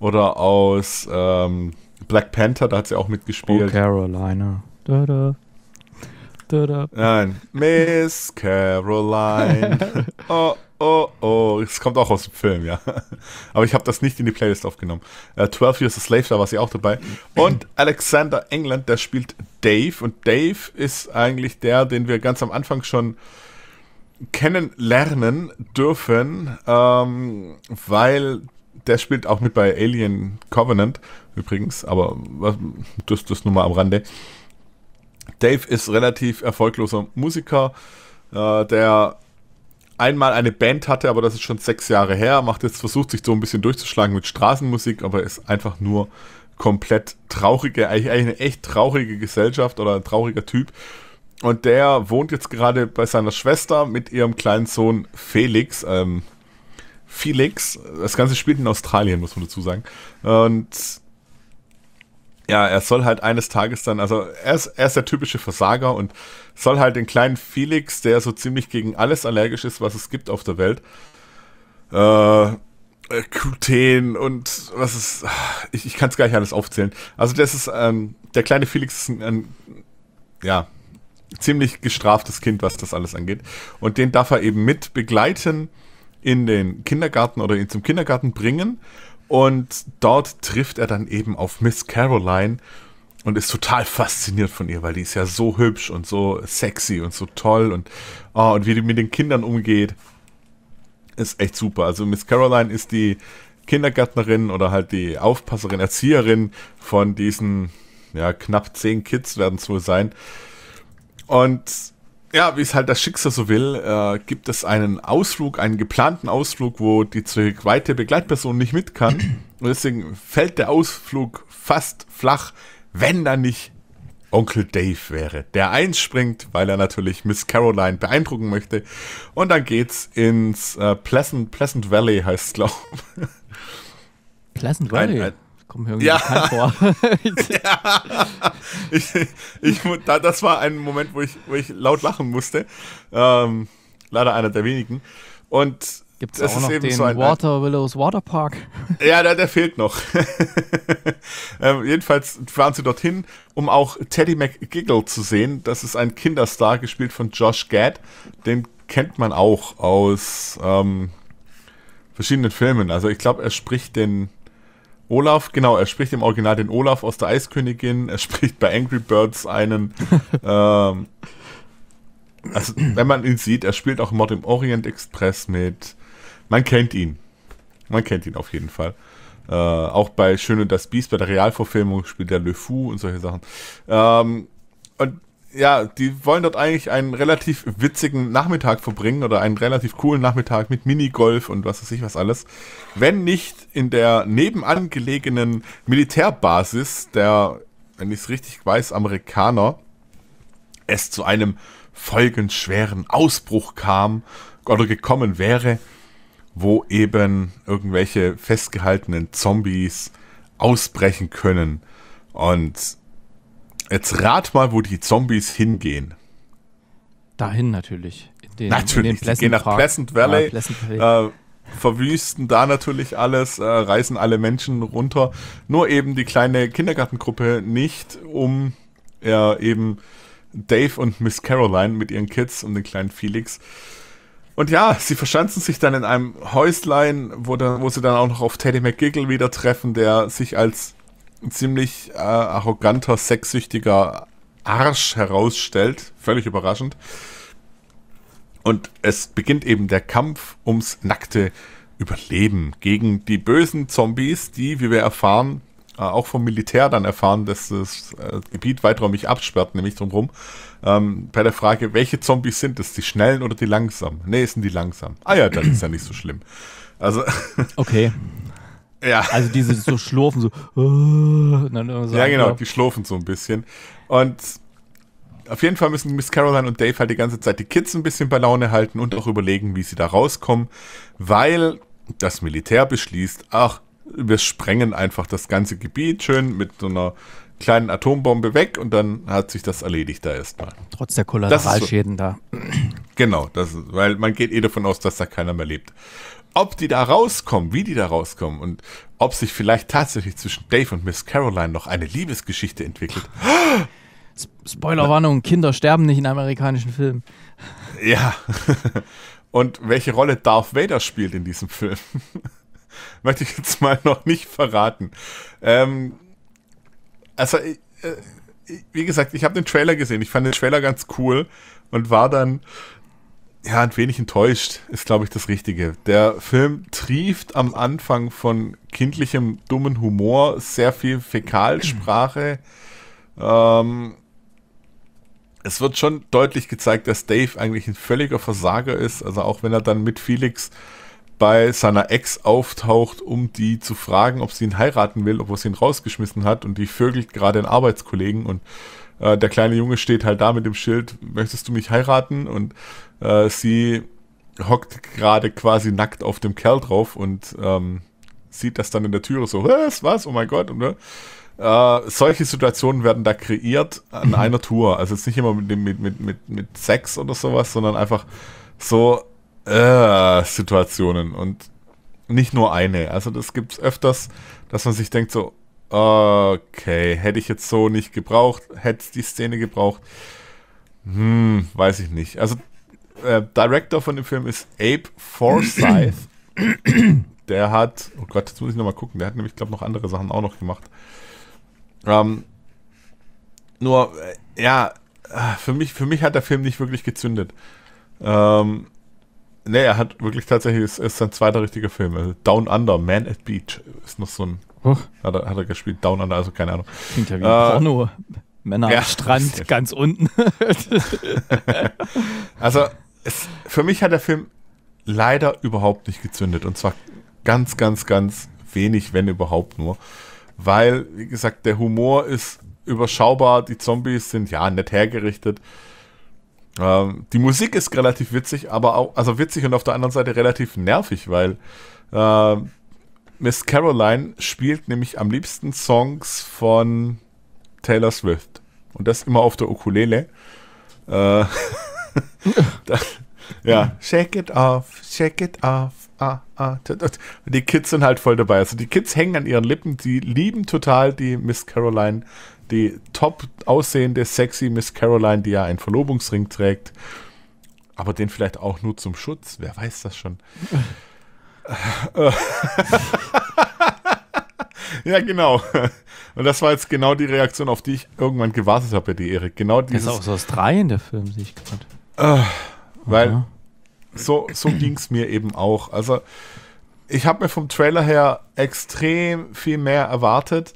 oder aus ähm, Black Panther, da hat sie auch mitgespielt. Oh, Carolina. Da, da, Nein. Miss Caroline. Oh, oh, oh. Es kommt auch aus dem Film, ja. Aber ich habe das nicht in die Playlist aufgenommen. Uh, äh, 12 Years a Slave, da war sie auch dabei. Und Alexander England, der spielt Dave. Und Dave ist eigentlich der, den wir ganz am Anfang schon kennenlernen dürfen, ähm, weil der spielt auch mit bei Alien Covenant übrigens, aber das, das nur mal am Rande. Dave ist relativ erfolgloser Musiker, äh, der einmal eine Band hatte, aber das ist schon sechs Jahre her, macht jetzt, versucht sich so ein bisschen durchzuschlagen mit Straßenmusik, aber ist einfach nur komplett traurige, eigentlich eine echt traurige Gesellschaft oder ein trauriger Typ. Und der wohnt jetzt gerade bei seiner Schwester mit ihrem kleinen Sohn Felix. Ähm, Felix, das Ganze spielt in Australien, muss man dazu sagen. Und ja, er soll halt eines Tages dann, also er ist, er ist der typische Versager und soll halt den kleinen Felix, der so ziemlich gegen alles allergisch ist, was es gibt auf der Welt, äh, äh Gluten und was ist, ah, ich, ich kann es gar nicht alles aufzählen. Also das ist, ähm, der kleine Felix ist ein, ein, ja, ziemlich gestraftes Kind, was das alles angeht. Und den darf er eben mit begleiten in den Kindergarten oder ihn zum Kindergarten bringen und dort trifft er dann eben auf Miss Caroline und ist total fasziniert von ihr, weil die ist ja so hübsch und so sexy und so toll und, oh, und wie die mit den Kindern umgeht, ist echt super. Also Miss Caroline ist die Kindergärtnerin oder halt die Aufpasserin, Erzieherin von diesen, ja, knapp zehn Kids werden es wohl sein. Und ja, wie es halt das Schicksal so will, äh, gibt es einen Ausflug, einen geplanten Ausflug, wo die zweite Begleitperson nicht mit kann. Und deswegen fällt der Ausflug fast flach, wenn da nicht Onkel Dave wäre, der einspringt, weil er natürlich Miss Caroline beeindrucken möchte. Und dann geht's ins äh, Pleasant, Pleasant Valley, heißt es, glaube ich. Pleasant Valley? Ein, ein, kommt mir irgendwie ja. vor. ja. Ich, ich, das war ein Moment, wo ich, wo ich laut lachen musste. Ähm, leider einer der wenigen. Und Gibt es auch noch den so Water Willows Water Park? Ja, der, der fehlt noch. ähm, jedenfalls fahren sie dorthin, um auch Teddy McGiggle zu sehen. Das ist ein Kinderstar, gespielt von Josh Gad. Den kennt man auch aus ähm, verschiedenen Filmen. Also ich glaube, er spricht den Olaf, genau, er spricht im Original den Olaf aus der Eiskönigin, er spricht bei Angry Birds einen. ähm, also, wenn man ihn sieht, er spielt auch Mord im Orient Express mit. Man kennt ihn. Man kennt ihn auf jeden Fall. Äh, auch bei Schöne das Biest, bei der Realverfilmung spielt er Le Fou und solche Sachen. Ähm, und ja, die wollen dort eigentlich einen relativ witzigen Nachmittag verbringen oder einen relativ coolen Nachmittag mit Minigolf und was weiß ich was alles. Wenn nicht in der nebenan gelegenen Militärbasis der, wenn ich es richtig weiß, Amerikaner, es zu einem folgenschweren Ausbruch kam oder gekommen wäre, wo eben irgendwelche festgehaltenen Zombies ausbrechen können. Und Jetzt rat mal, wo die Zombies hingehen. Dahin natürlich. In den, natürlich, in den gehen nach Pleasant Valley. Ja, Pleasant Valley. Äh, verwüsten da natürlich alles, äh, reißen alle Menschen runter. Nur eben die kleine Kindergartengruppe nicht, um äh, eben Dave und Miss Caroline mit ihren Kids und den kleinen Felix. Und ja, sie verschanzen sich dann in einem Häuslein, wo, dann, wo sie dann auch noch auf Teddy McGiggle wieder treffen, der sich als ziemlich äh, arroganter, sexsüchtiger Arsch herausstellt. Völlig überraschend. Und es beginnt eben der Kampf ums nackte Überleben gegen die bösen Zombies, die, wie wir erfahren, äh, auch vom Militär dann erfahren, dass das äh, Gebiet weiträumig absperrt, nämlich drumherum. Ähm, bei der Frage, welche Zombies sind es? Die schnellen oder die langsamen? Nee, sind die langsam. Ah ja, dann ist ja nicht so schlimm. Also. okay. Ja. Also diese so schlurfen, so. Uh, so ja, genau, die schlurfen so ein bisschen. Und auf jeden Fall müssen Miss Caroline und Dave halt die ganze Zeit die Kids ein bisschen bei Laune halten und auch überlegen, wie sie da rauskommen, weil das Militär beschließt, ach, wir sprengen einfach das ganze Gebiet schön mit so einer kleinen Atombombe weg und dann hat sich das erledigt da erstmal. Trotz der Kollateralschäden so. da. Genau, das, weil man geht eh davon aus, dass da keiner mehr lebt ob die da rauskommen, wie die da rauskommen und ob sich vielleicht tatsächlich zwischen Dave und Miss Caroline noch eine Liebesgeschichte entwickelt. Spoilerwarnung, Kinder sterben nicht in amerikanischen Filmen. Ja. Und welche Rolle Darth Vader spielt in diesem Film? Möchte ich jetzt mal noch nicht verraten. Ähm, also, äh, äh, wie gesagt, ich habe den Trailer gesehen. Ich fand den Trailer ganz cool und war dann ja, ein wenig enttäuscht ist, glaube ich, das Richtige. Der Film trieft am Anfang von kindlichem, dummen Humor, sehr viel Fäkalsprache. ähm, es wird schon deutlich gezeigt, dass Dave eigentlich ein völliger Versager ist. Also auch wenn er dann mit Felix bei seiner Ex auftaucht, um die zu fragen, ob sie ihn heiraten will, obwohl sie ihn rausgeschmissen hat und die vögelt gerade einen Arbeitskollegen und äh, der kleine Junge steht halt da mit dem Schild, möchtest du mich heiraten? Und äh, sie hockt gerade quasi nackt auf dem Kerl drauf und ähm, sieht das dann in der Türe so, was, was, oh mein Gott. Und, ne? äh, solche Situationen werden da kreiert an mhm. einer Tour. Also jetzt nicht immer mit, mit, mit, mit, mit Sex oder sowas, sondern einfach so äh, Situationen und nicht nur eine. Also das gibt es öfters, dass man sich denkt so, Okay, hätte ich jetzt so nicht gebraucht, hätte die Szene gebraucht. Hm, weiß ich nicht. Also, äh, Director von dem Film ist Abe Forsyth. der hat, oh Gott, jetzt muss ich nochmal gucken, der hat nämlich, glaube ich, noch andere Sachen auch noch gemacht. Ähm, nur, äh, ja, äh, für mich, für mich hat der Film nicht wirklich gezündet. Ähm, ne, er hat wirklich tatsächlich, ist, ist sein zweiter richtiger Film. Also Down Under, Man at Beach ist noch so ein hat, er, hat er gespielt. Down Under, also keine Ahnung. Klingt ja wie äh, Porno. Männer ja, am Strand, ganz unten. also, es, für mich hat der Film leider überhaupt nicht gezündet. Und zwar ganz, ganz, ganz wenig, wenn überhaupt nur. Weil, wie gesagt, der Humor ist überschaubar. Die Zombies sind ja nett hergerichtet. Ähm, die Musik ist relativ witzig, aber auch, also witzig und auf der anderen Seite relativ nervig, weil äh, Miss Caroline spielt nämlich am liebsten Songs von Taylor Swift. Und das immer auf der Ukulele. Äh, das, ja, shake it off, shake it off. Ah, ah. Die Kids sind halt voll dabei. Also die Kids hängen an ihren Lippen, die lieben total die Miss Caroline, die top aussehende, sexy Miss Caroline, die ja einen Verlobungsring trägt. Aber den vielleicht auch nur zum Schutz, wer weiß das schon. Äh, äh. ja, genau. Und das war jetzt genau die Reaktion, auf die ich irgendwann gewartet habe, die Erik. Genau Das ist auch so drei in der Film, sehe ich gerade. Äh, weil ja. so, so ging es mir eben auch. Also, ich habe mir vom Trailer her extrem viel mehr erwartet.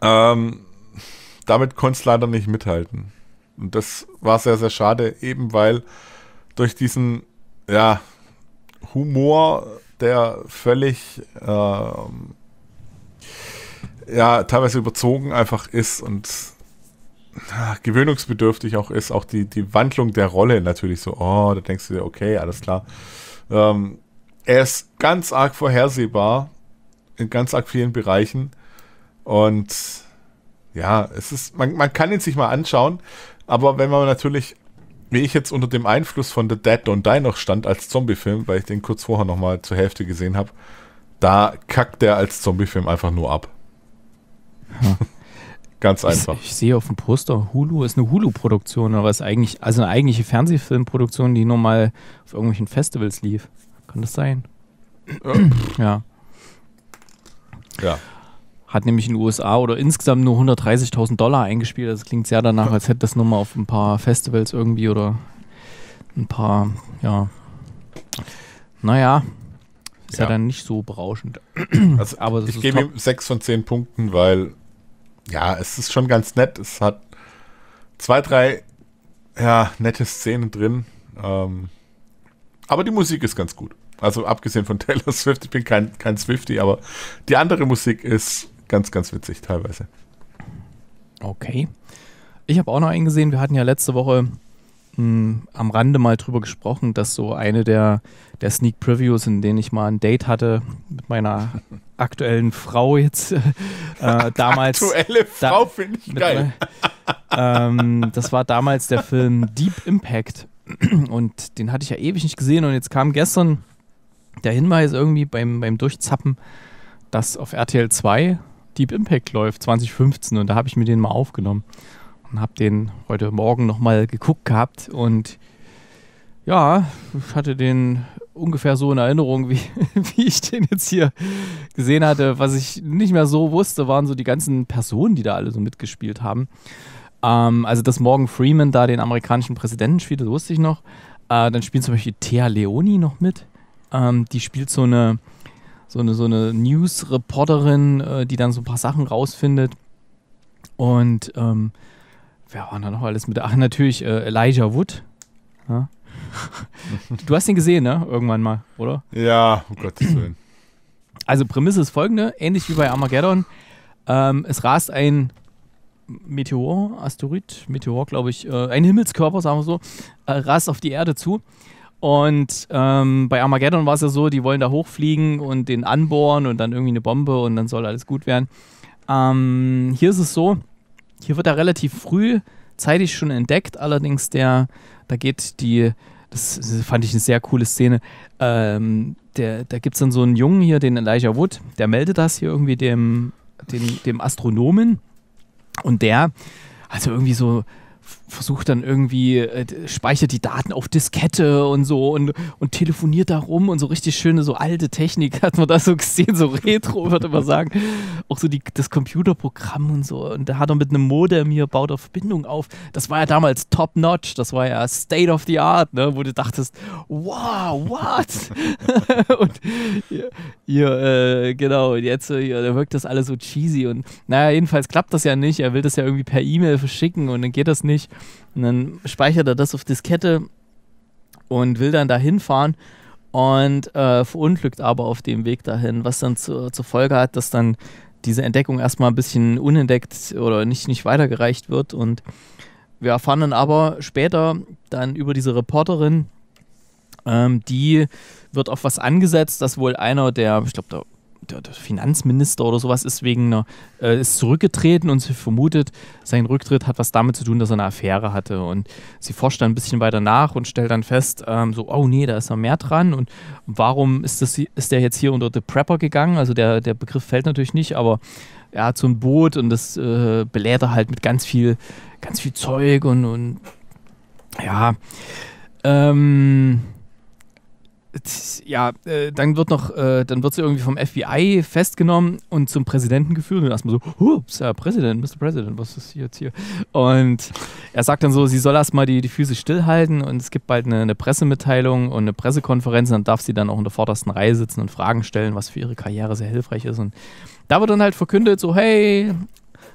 Ähm, damit konnte es leider nicht mithalten. Und das war sehr, sehr schade, eben weil durch diesen, ja, Humor, der völlig äh, ja teilweise überzogen einfach ist und gewöhnungsbedürftig auch ist. Auch die, die Wandlung der Rolle natürlich so, oh, da denkst du dir, okay, alles klar. Ähm, er ist ganz arg vorhersehbar in ganz arg vielen Bereichen und ja, es ist, man, man kann ihn sich mal anschauen, aber wenn man natürlich wie ich jetzt unter dem Einfluss von The Dead Don't Die noch stand als Zombiefilm, weil ich den kurz vorher nochmal zur Hälfte gesehen habe, da kackt der als Zombiefilm einfach nur ab. Ganz einfach. Ich, ich, sehe auf dem Poster, Hulu ist eine Hulu-Produktion oder was eigentlich, also eine eigentliche Fernsehfilmproduktion, die normal auf irgendwelchen Festivals lief. Kann das sein? ja. ja hat nämlich in den USA oder insgesamt nur 130.000 Dollar eingespielt. Das also klingt sehr danach, als hätte das nur mal auf ein paar Festivals irgendwie oder ein paar, ja. Naja, ist ja, ja dann nicht so berauschend. Also Aber ich gebe ihm 6 von 10 Punkten, weil ja, es ist schon ganz nett. Es hat zwei, drei ja, nette Szenen drin. Ähm, aber die Musik ist ganz gut. Also abgesehen von Taylor Swift, ich bin kein, kein Swifty, aber die andere Musik ist Ganz, ganz witzig teilweise. Okay. Ich habe auch noch einen gesehen. Wir hatten ja letzte Woche mh, hm, am Rande mal drüber gesprochen, dass so eine der, der Sneak Previews, in denen ich mal ein Date hatte mit meiner aktuellen Frau jetzt, äh, damals. Aktuelle Frau da, finde ich geil. Meiner, ähm, das war damals der Film Deep Impact. Und den hatte ich ja ewig nicht gesehen. Und jetzt kam gestern der Hinweis irgendwie beim, beim Durchzappen, dass auf RTL 2 Deep Impact läuft, 2015. Und da habe ich mir den mal aufgenommen und habe den heute Morgen nochmal geguckt gehabt. Und ja, ich hatte den ungefähr so in Erinnerung, wie, wie ich den jetzt hier gesehen hatte. Was ich nicht mehr so wusste, waren so die ganzen Personen, die da alle so mitgespielt haben. Ähm, also, dass Morgan Freeman da den amerikanischen Präsidenten spielt, das wusste ich noch. Äh, dann spielt zum Beispiel Thea Leoni noch mit. Ähm, die spielt so eine so eine, so eine News-Reporterin, äh, die dann so ein paar Sachen rausfindet. Und ähm, wer war da noch alles mit? Ach, natürlich äh, Elijah Wood. Ja. du hast ihn gesehen, ne? Irgendwann mal, oder? Ja, um Gottes Willen. Also Prämisse ist folgende, ähnlich wie bei Armageddon. Ähm, es rast ein Meteor, Asteroid, Meteor, glaube ich, äh, ein Himmelskörper, sagen wir so, äh, rast auf die Erde zu. Und ähm, bei Armageddon war es ja so, die wollen da hochfliegen und den anbohren und dann irgendwie eine Bombe und dann soll alles gut werden. Ähm, hier ist es so, hier wird er relativ früh zeitig schon entdeckt, allerdings der, da geht die, das, fand ich eine sehr coole Szene, ähm, der, da gibt es dann so einen Jungen hier, den Elijah Wood, der meldet das hier irgendwie dem, dem, dem Astronomen und der, also irgendwie so versucht dann irgendwie, äh, speichert die Daten auf Diskette und so und, und telefoniert da rum und so richtig schöne, so alte Technik hat man da so gesehen, so retro, würde man sagen. Auch so die, das Computerprogramm und so. Und da hat er mit einem Modem hier, baut er Verbindung auf. Das war ja damals top notch, das war ja state of the art, ne? wo du dachtest, wow, what? und hier, hier äh, genau, jetzt hier, äh, da wirkt das alles so cheesy und naja, jedenfalls klappt das ja nicht. Er will das ja irgendwie per E-Mail verschicken und dann geht das nicht. Und dann speichert er das auf Diskette und will dann dahin fahren und äh, verunglückt aber auf dem Weg dahin, was dann zu, zur Folge hat, dass dann diese Entdeckung erstmal ein bisschen unentdeckt oder nicht, nicht weitergereicht wird. Und wir erfahren dann aber später dann über diese Reporterin, ähm, die wird auf was angesetzt, dass wohl einer der, ich glaube, der Finanzminister oder sowas ist wegen einer, äh, ist zurückgetreten und sie vermutet, sein Rücktritt hat was damit zu tun, dass er eine Affäre hatte. Und sie forscht dann ein bisschen weiter nach und stellt dann fest, ähm, so, oh nee, da ist noch mehr dran. Und warum ist, das, ist der jetzt hier unter The Prepper gegangen? Also der, der Begriff fällt natürlich nicht, aber er hat so ein Boot und das äh, belädt er halt mit ganz viel, ganz viel Zeug und, und ja. Ähm, ja, äh, dann wird noch, äh, dann wird sie irgendwie vom FBI festgenommen und zum Präsidenten geführt und erstmal so, ups, Herr Präsident, Mr. President, was ist jetzt hier? Und er sagt dann so, sie soll erstmal die, die Füße stillhalten und es gibt bald eine, eine Pressemitteilung und eine Pressekonferenz und dann darf sie dann auch in der vordersten Reihe sitzen und Fragen stellen, was für ihre Karriere sehr hilfreich ist. Und da wird dann halt verkündet, so, hey,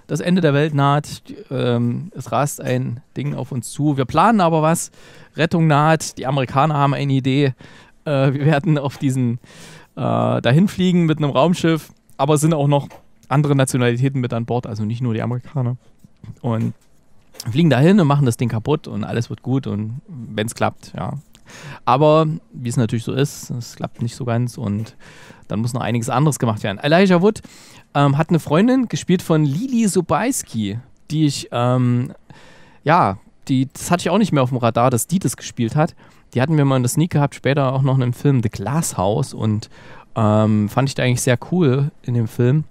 das Ende der Welt naht, ähm, es rast ein Ding auf uns zu. Wir planen aber was, Rettung naht, die Amerikaner haben eine Idee, äh, wir werden auf diesen äh, dahin fliegen mit einem Raumschiff, aber es sind auch noch andere Nationalitäten mit an Bord, also nicht nur die Amerikaner. Und fliegen dahin und machen das Ding kaputt und alles wird gut und wenn es klappt, ja. Aber wie es natürlich so ist, es klappt nicht so ganz und dann muss noch einiges anderes gemacht werden. Elijah Wood ähm, hat eine Freundin, gespielt von Lili Sobieski, die ich, ähm, ja, die, das hatte ich auch nicht mehr auf dem Radar, dass die das gespielt hat. Die hatten wir mal in der Sneak gehabt, später auch noch in einem Film The Glass House und ähm, fand ich da eigentlich sehr cool in dem Film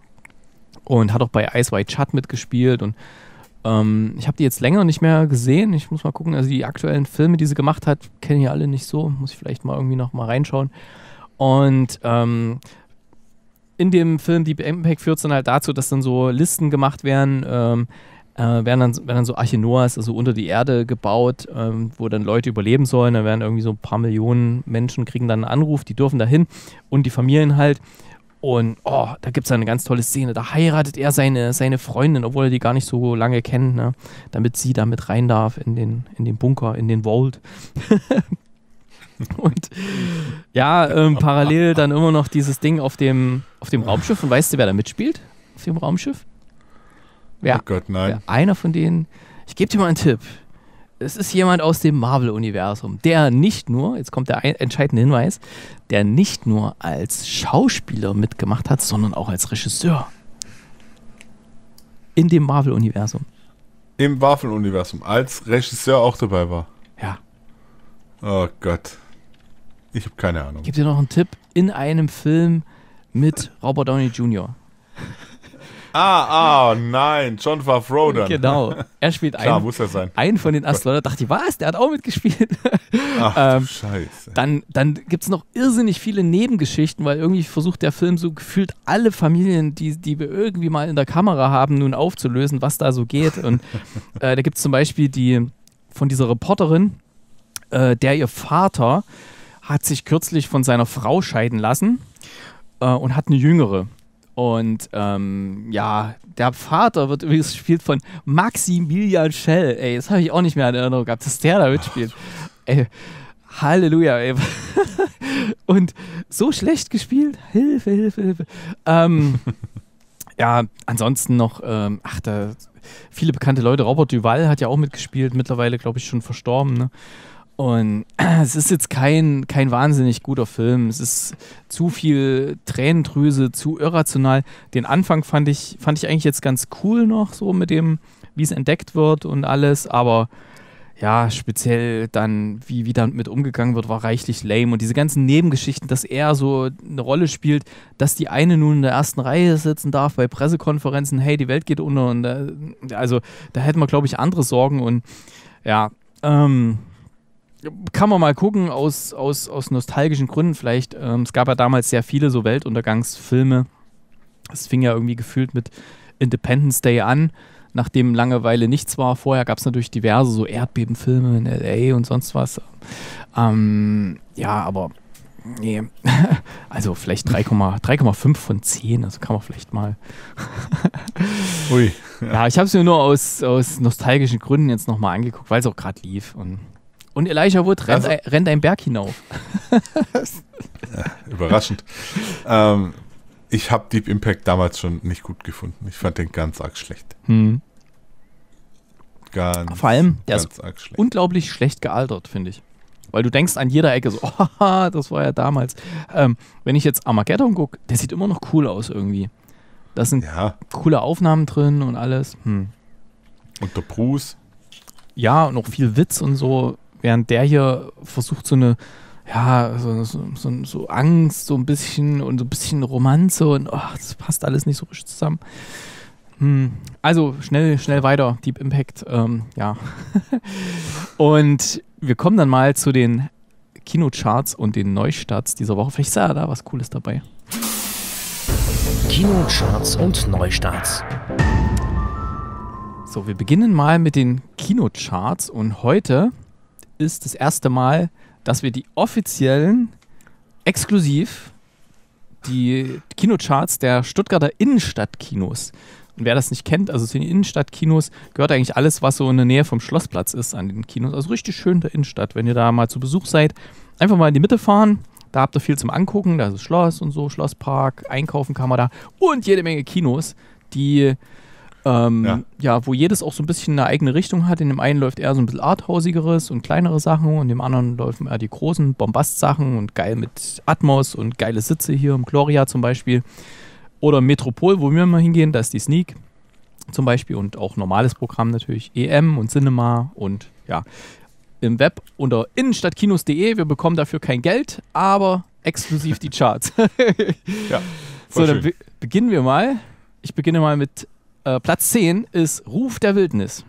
und hat auch bei Ice White Chat mitgespielt und ähm, ich habe die jetzt länger nicht mehr gesehen. Ich muss mal gucken, also die aktuellen Filme, die sie gemacht hat, kenne ich alle nicht so. Muss ich vielleicht mal irgendwie noch mal reinschauen. Und ähm, in dem Film Deep Impact führt es dann halt dazu, dass dann so Listen gemacht werden, ähm, äh, werden, dann, werden dann so Arche Noahs, also unter die Erde gebaut, ähm, wo dann Leute überleben sollen. Da werden irgendwie so ein paar Millionen Menschen kriegen dann einen Anruf, die dürfen dahin und die Familien halt. Und oh, da gibt es eine ganz tolle Szene. Da heiratet er seine, seine Freundin, obwohl er die gar nicht so lange kennt, ne? damit sie damit rein darf in den, in den Bunker, in den Vault. und ja, ähm, parallel dann immer noch dieses Ding auf dem, auf dem Raumschiff. Und weißt du, wer da mitspielt? Auf dem Raumschiff? Ja. Oh Gott, nein. Ja, einer von denen. Ich gebe dir mal einen Tipp. Es ist jemand aus dem Marvel-Universum, der nicht nur, jetzt kommt der entscheidende Hinweis, der nicht nur als Schauspieler mitgemacht hat, sondern auch als Regisseur. In dem Marvel-Universum. Im Marvel-Universum, als Regisseur auch dabei war. Ja. Oh Gott. Ich habe keine Ahnung. Gib dir noch einen Tipp in einem Film mit Robert Downey Jr. Ah, ah, nein, John Favreau dann. Genau, er spielt Klar, einen, muss er sein. einen von den Da Dachte ich, was, der hat auch mitgespielt. Ach, ähm, scheiße. Dann, dann gibt es noch irrsinnig viele Nebengeschichten, weil irgendwie versucht der Film so gefühlt alle Familien, die, die wir irgendwie mal in der Kamera haben, nun aufzulösen, was da so geht. Und äh, da gibt es zum Beispiel die von dieser Reporterin, äh, der ihr Vater hat sich kürzlich von seiner Frau scheiden lassen äh, und hat eine jüngere. Und ähm, ja, der Vater wird übrigens gespielt von Maximilian Schell. Ey, das habe ich auch nicht mehr in Erinnerung gehabt, dass der da mitspielt. Ey, Halleluja, ey. Und so schlecht gespielt. Hilfe, Hilfe, Hilfe. Ähm, ja, ansonsten noch, ähm, ach, da viele bekannte Leute. Robert Duval hat ja auch mitgespielt, mittlerweile, glaube ich, schon verstorben. Ne? Und es ist jetzt kein, kein wahnsinnig guter Film. Es ist zu viel Tränendrüse, zu irrational. Den Anfang fand ich, fand ich eigentlich jetzt ganz cool noch, so mit dem, wie es entdeckt wird und alles, aber ja, speziell dann, wie, wie damit umgegangen wird, war reichlich lame. Und diese ganzen Nebengeschichten, dass er so eine Rolle spielt, dass die eine nun in der ersten Reihe sitzen darf bei Pressekonferenzen, hey, die Welt geht unter. Und da, also da hätten wir, glaube ich, andere Sorgen. Und ja, ähm, kann man mal gucken, aus, aus, aus nostalgischen Gründen vielleicht. Ähm, es gab ja damals sehr viele so Weltuntergangsfilme. Es fing ja irgendwie gefühlt mit Independence Day an, nachdem Langeweile nichts war. Vorher gab es natürlich diverse so Erdbebenfilme in LA und sonst was. Ähm, ja, aber nee. Also vielleicht 3,5 von 10, also kann man vielleicht mal. Ui. Ja, ja ich habe es mir nur aus, aus nostalgischen Gründen jetzt nochmal angeguckt, weil es auch gerade lief und und Elijah Wood rennt, also, ein, rennt einen Berg hinauf. ja, überraschend. ähm, ich habe Deep Impact damals schon nicht gut gefunden. Ich fand den ganz arg schlecht. Hm. Ganz, Vor allem, der ist schlecht. unglaublich schlecht gealtert, finde ich. Weil du denkst an jeder Ecke so, oh, das war ja damals. Ähm, wenn ich jetzt Armageddon gucke, der sieht immer noch cool aus irgendwie. Da sind ja. coole Aufnahmen drin und alles. Hm. Und der Bruce. Ja, und auch viel Witz und so während der hier versucht, so eine, ja, so, so, so, so Angst, so ein bisschen und so ein bisschen Romanze und oh, das passt alles nicht so richtig zusammen. Hm. Also schnell, schnell weiter, Deep Impact, ähm, ja. und wir kommen dann mal zu den Kinocharts und den Neustarts dieser Woche. Vielleicht ist ja da was Cooles dabei. Kinocharts und Neustarts. So, wir beginnen mal mit den Kinocharts und heute ist das erste Mal, dass wir die offiziellen, exklusiv, die Kinocharts der Stuttgarter Innenstadtkinos. Und wer das nicht kennt, also zu den Innenstadtkinos gehört eigentlich alles, was so in der Nähe vom Schlossplatz ist an den Kinos. Also richtig schön der Innenstadt, wenn ihr da mal zu Besuch seid. Einfach mal in die Mitte fahren, da habt ihr viel zum Angucken, da ist das Schloss und so, Schlosspark, einkaufen kann man da und jede Menge Kinos, die ähm, ja. ja. wo jedes auch so ein bisschen eine eigene Richtung hat. In dem einen läuft eher so ein bisschen arthausigeres und kleinere Sachen und in dem anderen laufen eher die großen Bombast-Sachen und geil mit Atmos und geile Sitze hier im Gloria zum Beispiel. Oder Metropol, wo wir immer hingehen, da ist die Sneak zum Beispiel und auch normales Programm natürlich EM und Cinema und ja, im Web unter innenstadtkinos.de. Wir bekommen dafür kein Geld, aber exklusiv die Charts. ja, so, dann be beginnen wir mal. Ich beginne mal mit äh, Platz 10 ist Ruf der Wildnis.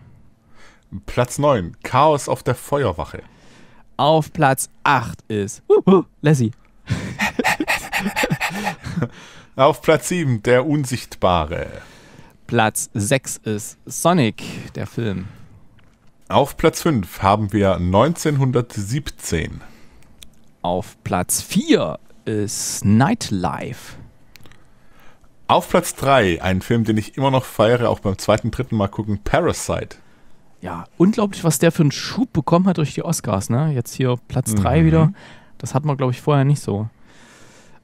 Platz 9, Chaos auf der Feuerwache. Auf Platz 8 ist uh, uh, Lassie. auf Platz 7, der Unsichtbare. Platz 6 ist Sonic, der Film. Auf Platz 5 haben wir 1917. Auf Platz 4 ist Nightlife. Auf Platz 3, ein Film, den ich immer noch feiere, auch beim zweiten, dritten Mal gucken, Parasite. Ja, unglaublich, was der für einen Schub bekommen hat durch die Oscars, ne? Jetzt hier Platz 3 mhm. wieder. Das hat man, glaube ich, vorher nicht so.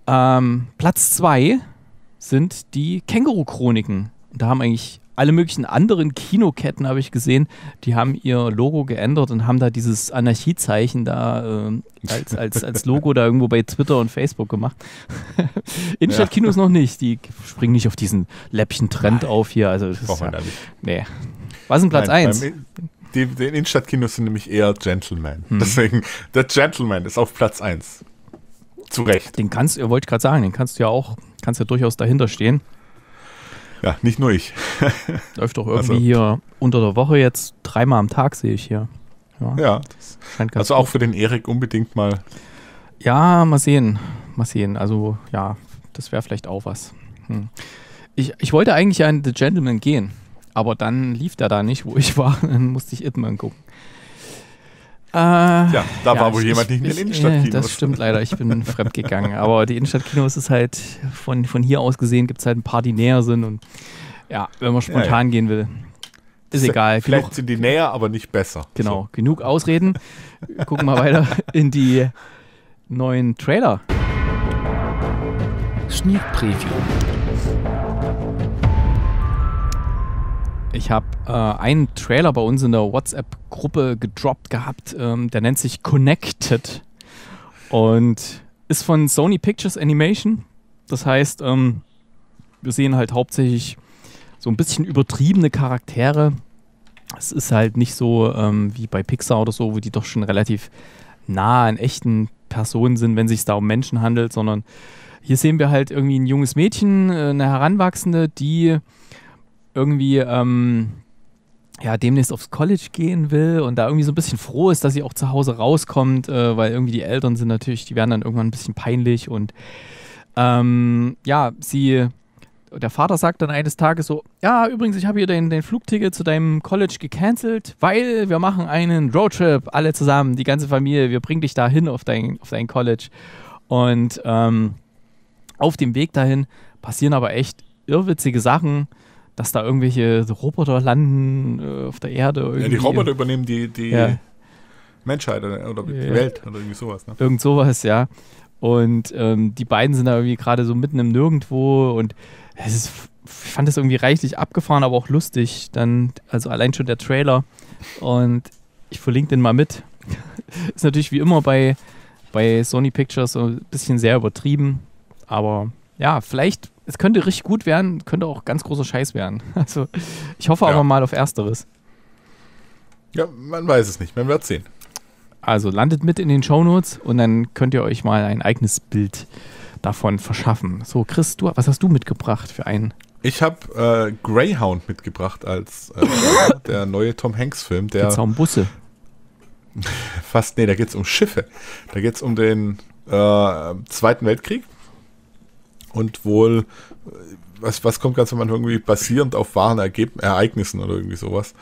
Ähm, Platz 2 sind die Känguru-Chroniken. Da haben eigentlich alle möglichen anderen Kinoketten habe ich gesehen, die haben ihr Logo geändert und haben da dieses Anarchiezeichen da äh, als, als, als Logo da irgendwo bei Twitter und Facebook gemacht. Innenstadtkinos ja. noch nicht. Die springen nicht auf diesen Läppchen-Trend auf hier. Also das Braucht ist ja, da nicht. Nee. Was ist Platz 1? Die, die Innenstadtkinos sind nämlich eher Gentleman. Hm. Deswegen, der Gentleman ist auf Platz 1. Zu Recht. Den kannst, wollte ich gerade sagen, den kannst du ja auch, kannst ja durchaus dahinter stehen. Ja, nicht nur ich. Läuft doch irgendwie also. hier unter der Woche jetzt dreimal am Tag, sehe ich hier. Ja. ja. Also auch für den Erik unbedingt mal. Ja, mal sehen. Mal sehen. Also ja, das wäre vielleicht auch was. Hm. Ich, ich wollte eigentlich an The Gentleman gehen, aber dann lief der da nicht, wo ich war. Dann musste ich Itman gucken. Äh, ja, da ja, war wohl ich, jemand nicht in den Innenstadtkinos. Das stimmt leider, ich bin fremdgegangen. Aber die Innenstadtkinos ist halt, von, von hier aus gesehen, gibt es halt ein paar, die näher sind. Und ja, wenn man spontan ja, ja. gehen will, ist egal. Vielleicht genug, sind die näher, aber nicht besser. Genau, so. genug Ausreden. Gucken wir weiter in die neuen Trailer. Sneak Preview. Ich habe äh, einen Trailer bei uns in der WhatsApp-Gruppe gedroppt gehabt, ähm, der nennt sich Connected und ist von Sony Pictures Animation. Das heißt, ähm, wir sehen halt hauptsächlich so ein bisschen übertriebene Charaktere. Es ist halt nicht so ähm, wie bei Pixar oder so, wo die doch schon relativ nah an echten Personen sind, wenn es sich da um Menschen handelt, sondern hier sehen wir halt irgendwie ein junges Mädchen, äh, eine Heranwachsende, die irgendwie ähm, ja, demnächst aufs College gehen will und da irgendwie so ein bisschen froh ist, dass sie auch zu Hause rauskommt, äh, weil irgendwie die Eltern sind natürlich, die werden dann irgendwann ein bisschen peinlich und ähm, ja, sie, der Vater sagt dann eines Tages so, ja, übrigens, ich habe hier dein, dein Flugticket zu deinem College gecancelt, weil wir machen einen Roadtrip, alle zusammen, die ganze Familie, wir bringen dich dahin auf dein, auf dein College und ähm, auf dem Weg dahin passieren aber echt irrwitzige Sachen, dass da irgendwelche Roboter landen äh, auf der Erde. Irgendwie. Ja, die Roboter übernehmen die, die ja. Menschheit oder die ja. Welt oder irgendwie sowas. Ne? Irgend sowas, ja. Und ähm, die beiden sind da irgendwie gerade so mitten im Nirgendwo und es ist, ich fand das irgendwie reichlich abgefahren, aber auch lustig. Dann, also allein schon der Trailer. Und ich verlinke den mal mit. ist natürlich wie immer bei, bei Sony Pictures so ein bisschen sehr übertrieben. Aber ja, vielleicht es könnte richtig gut werden, könnte auch ganz großer Scheiß werden. Also ich hoffe ja. aber mal auf Ersteres. Ja, man weiß es nicht, man wird sehen. Also landet mit in den Shownotes und dann könnt ihr euch mal ein eigenes Bild davon verschaffen. So, Chris, du, was hast du mitgebracht für einen? Ich habe äh, Greyhound mitgebracht als äh, der neue Tom Hanks-Film. Da geht um Busse. Fast, nee, da geht es um Schiffe. Da geht es um den äh, Zweiten Weltkrieg und wohl, was, was kommt ganz am Anfang, irgendwie basierend auf wahren Ergeb Ereignissen oder irgendwie sowas,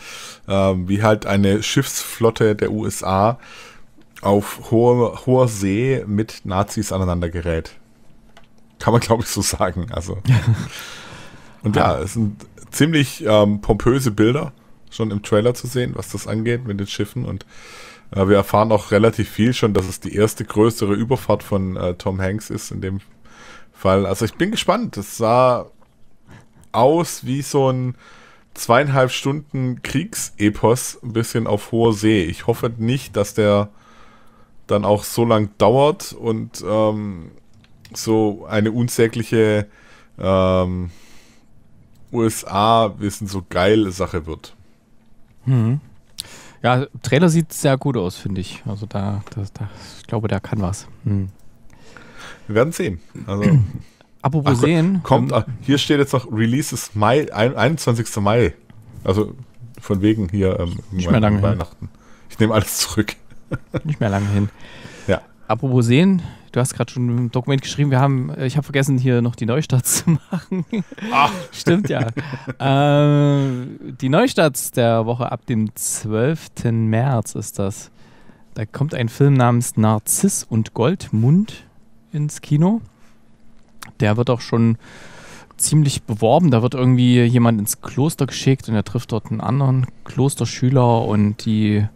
ähm, wie halt eine Schiffsflotte der USA auf hoher, hoher See mit Nazis aneinander gerät. Kann man, glaube ich, so sagen. Also. und ja, es sind ziemlich ähm, pompöse Bilder schon im Trailer zu sehen, was das angeht mit den Schiffen. Und äh, wir erfahren auch relativ viel schon, dass es die erste größere Überfahrt von äh, Tom Hanks ist in dem weil, also ich bin gespannt. Das sah aus wie so ein zweieinhalb Stunden Kriegsepos, ein bisschen auf hoher See. Ich hoffe nicht, dass der dann auch so lang dauert und ähm, so eine unsägliche ähm, USA-Wissen so geile Sache wird. Mhm. Ja, Trailer sieht sehr gut aus, finde ich. Also da, das, das, ich glaube, der kann was. Mhm. Wir werden sehen. Also. Apropos Ach, sehen. Kommt, ähm, ah, hier steht jetzt noch Releases Mai, 21. Mai. Also von wegen hier ähm, nicht mehr lange Weihnachten. Hin. Ich nehme alles zurück. Nicht mehr lange hin. Ja. Apropos sehen, du hast gerade schon ein Dokument geschrieben, wir haben, äh, ich habe vergessen, hier noch die Neustarts zu machen. Ach. Stimmt ja. äh, die Neustarts der Woche ab dem 12. März ist das. Da kommt ein Film namens Narziss und Goldmund ins Kino. Der wird auch schon ziemlich beworben. Da wird irgendwie jemand ins Kloster geschickt und er trifft dort einen anderen Klosterschüler und die,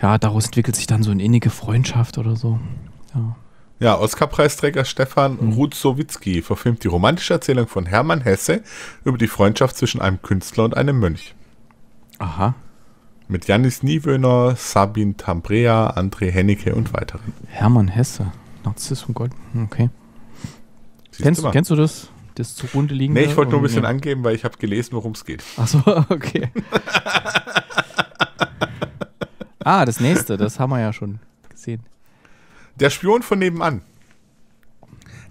ja, daraus entwickelt sich dann so eine innige Freundschaft oder so. Ja. Ja, Oscar-Preisträger Stefan mhm. Rutzowitzki verfilmt die romantische Erzählung von Hermann Hesse über die Freundschaft zwischen einem Künstler und einem Mönch. Aha. Mit Janis Niewöhner, Sabine Tambrea, André Hennecke und weiteren. Hermann Hesse. Narzisst von Gold. Hm, okay. kennst, du kennst du das? Das zugrunde liegende? Nee, ich wollte nur ein bisschen nee. angeben, weil ich habe gelesen, worum es geht. Achso, okay. ah, das nächste, das haben wir ja schon gesehen. Der Spion von nebenan.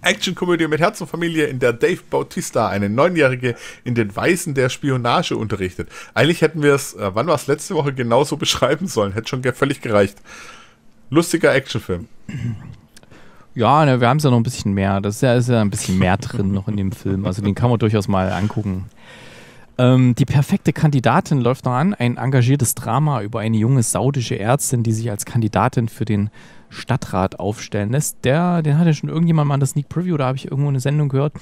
Actionkomödie mit Herz und Familie, in der Dave Bautista, eine Neunjährige, in den Weisen der Spionage unterrichtet. Eigentlich hätten wir es, äh, wann war es letzte Woche, genauso beschreiben sollen. Hätte schon völlig gereicht. Lustiger Actionfilm. Ja, ne, wir haben es ja noch ein bisschen mehr. Das ist ja, ist ja ein bisschen mehr drin noch in dem Film. Also den kann man durchaus mal angucken. Ähm, die perfekte Kandidatin läuft noch an. Ein engagiertes Drama über eine junge saudische Ärztin, die sich als Kandidatin für den Stadtrat aufstellen lässt. Der, den hat ja schon irgendjemand mal in der Sneak Preview, da habe ich irgendwo eine Sendung gehört.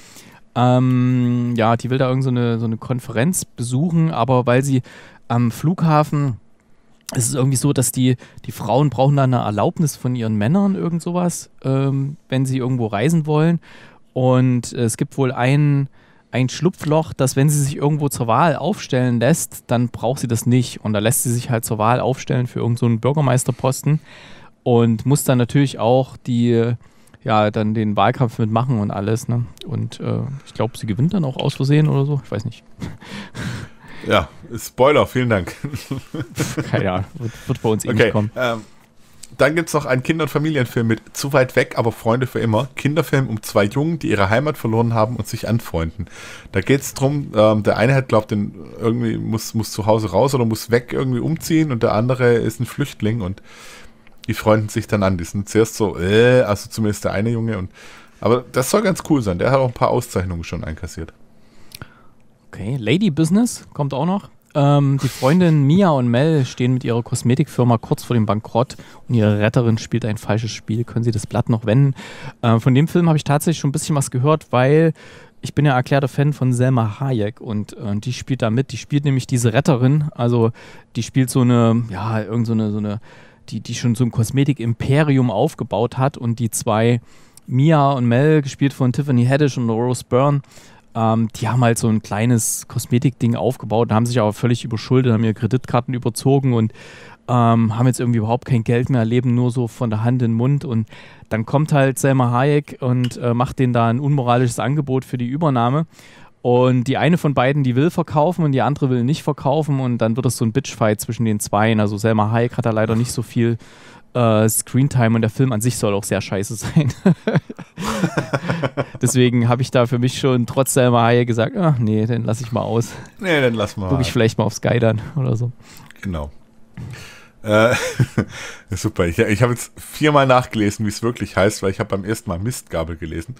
Ähm, ja, die will da irgend so so eine Konferenz besuchen, aber weil sie am Flughafen es ist irgendwie so, dass die, die Frauen brauchen dann eine Erlaubnis von ihren Männern, irgend sowas, ähm, wenn sie irgendwo reisen wollen. Und äh, es gibt wohl einen, ein Schlupfloch, dass wenn sie sich irgendwo zur Wahl aufstellen lässt, dann braucht sie das nicht. Und da lässt sie sich halt zur Wahl aufstellen für irgendeinen so Bürgermeisterposten und muss dann natürlich auch die, ja, dann den Wahlkampf mitmachen und alles. Ne? Und äh, ich glaube, sie gewinnt dann auch aus Versehen oder so. Ich weiß nicht. Ja, Spoiler, vielen Dank. Keine Ahnung, wird, wird bei uns eh okay, nicht kommen. Ähm, dann gibt es noch einen Kinder- und Familienfilm mit Zu weit weg, aber Freunde für immer. Kinderfilm um zwei Jungen, die ihre Heimat verloren haben und sich anfreunden. Da geht es darum, ähm, der eine hat glaubt, irgendwie muss, muss zu Hause raus oder muss weg irgendwie umziehen und der andere ist ein Flüchtling und die freunden sich dann an. Die sind zuerst so, äh, also zumindest der eine Junge und aber das soll ganz cool sein. Der hat auch ein paar Auszeichnungen schon einkassiert. Okay, Lady Business kommt auch noch. Ähm, die Freundin Mia und Mel stehen mit ihrer Kosmetikfirma kurz vor dem Bankrott und ihre Retterin spielt ein falsches Spiel. Können sie das Blatt noch wenden? Äh, von dem Film habe ich tatsächlich schon ein bisschen was gehört, weil ich bin ja erklärter Fan von Selma Hayek und, und äh, die spielt da mit. Die spielt nämlich diese Retterin, also die spielt so eine, ja, irgend so eine, so eine die, die schon so ein Kosmetik-Imperium aufgebaut hat und die zwei Mia und Mel, gespielt von Tiffany Haddish und Rose Byrne, ähm, die haben halt so ein kleines Kosmetikding aufgebaut haben sich aber völlig überschuldet, haben ihre Kreditkarten überzogen und ähm, haben jetzt irgendwie überhaupt kein Geld mehr, leben nur so von der Hand in den Mund. Und dann kommt halt Selma Hayek und äh, macht denen da ein unmoralisches Angebot für die Übernahme. Und die eine von beiden, die will verkaufen und die andere will nicht verkaufen. Und dann wird es so ein Bitchfight zwischen den Zweien. Also Selma Hayek hat da leider nicht so viel äh, Screentime und der Film an sich soll auch sehr scheiße sein. Deswegen habe ich da für mich schon trotz Selma Hayek gesagt, ach nee, den lasse ich mal aus. Nee, dann lass mal. Guck ich vielleicht mal auf Sky dann oder so. Genau. Äh, super, ich, ich habe jetzt viermal nachgelesen, wie es wirklich heißt, weil ich habe beim ersten Mal Mistgabel gelesen.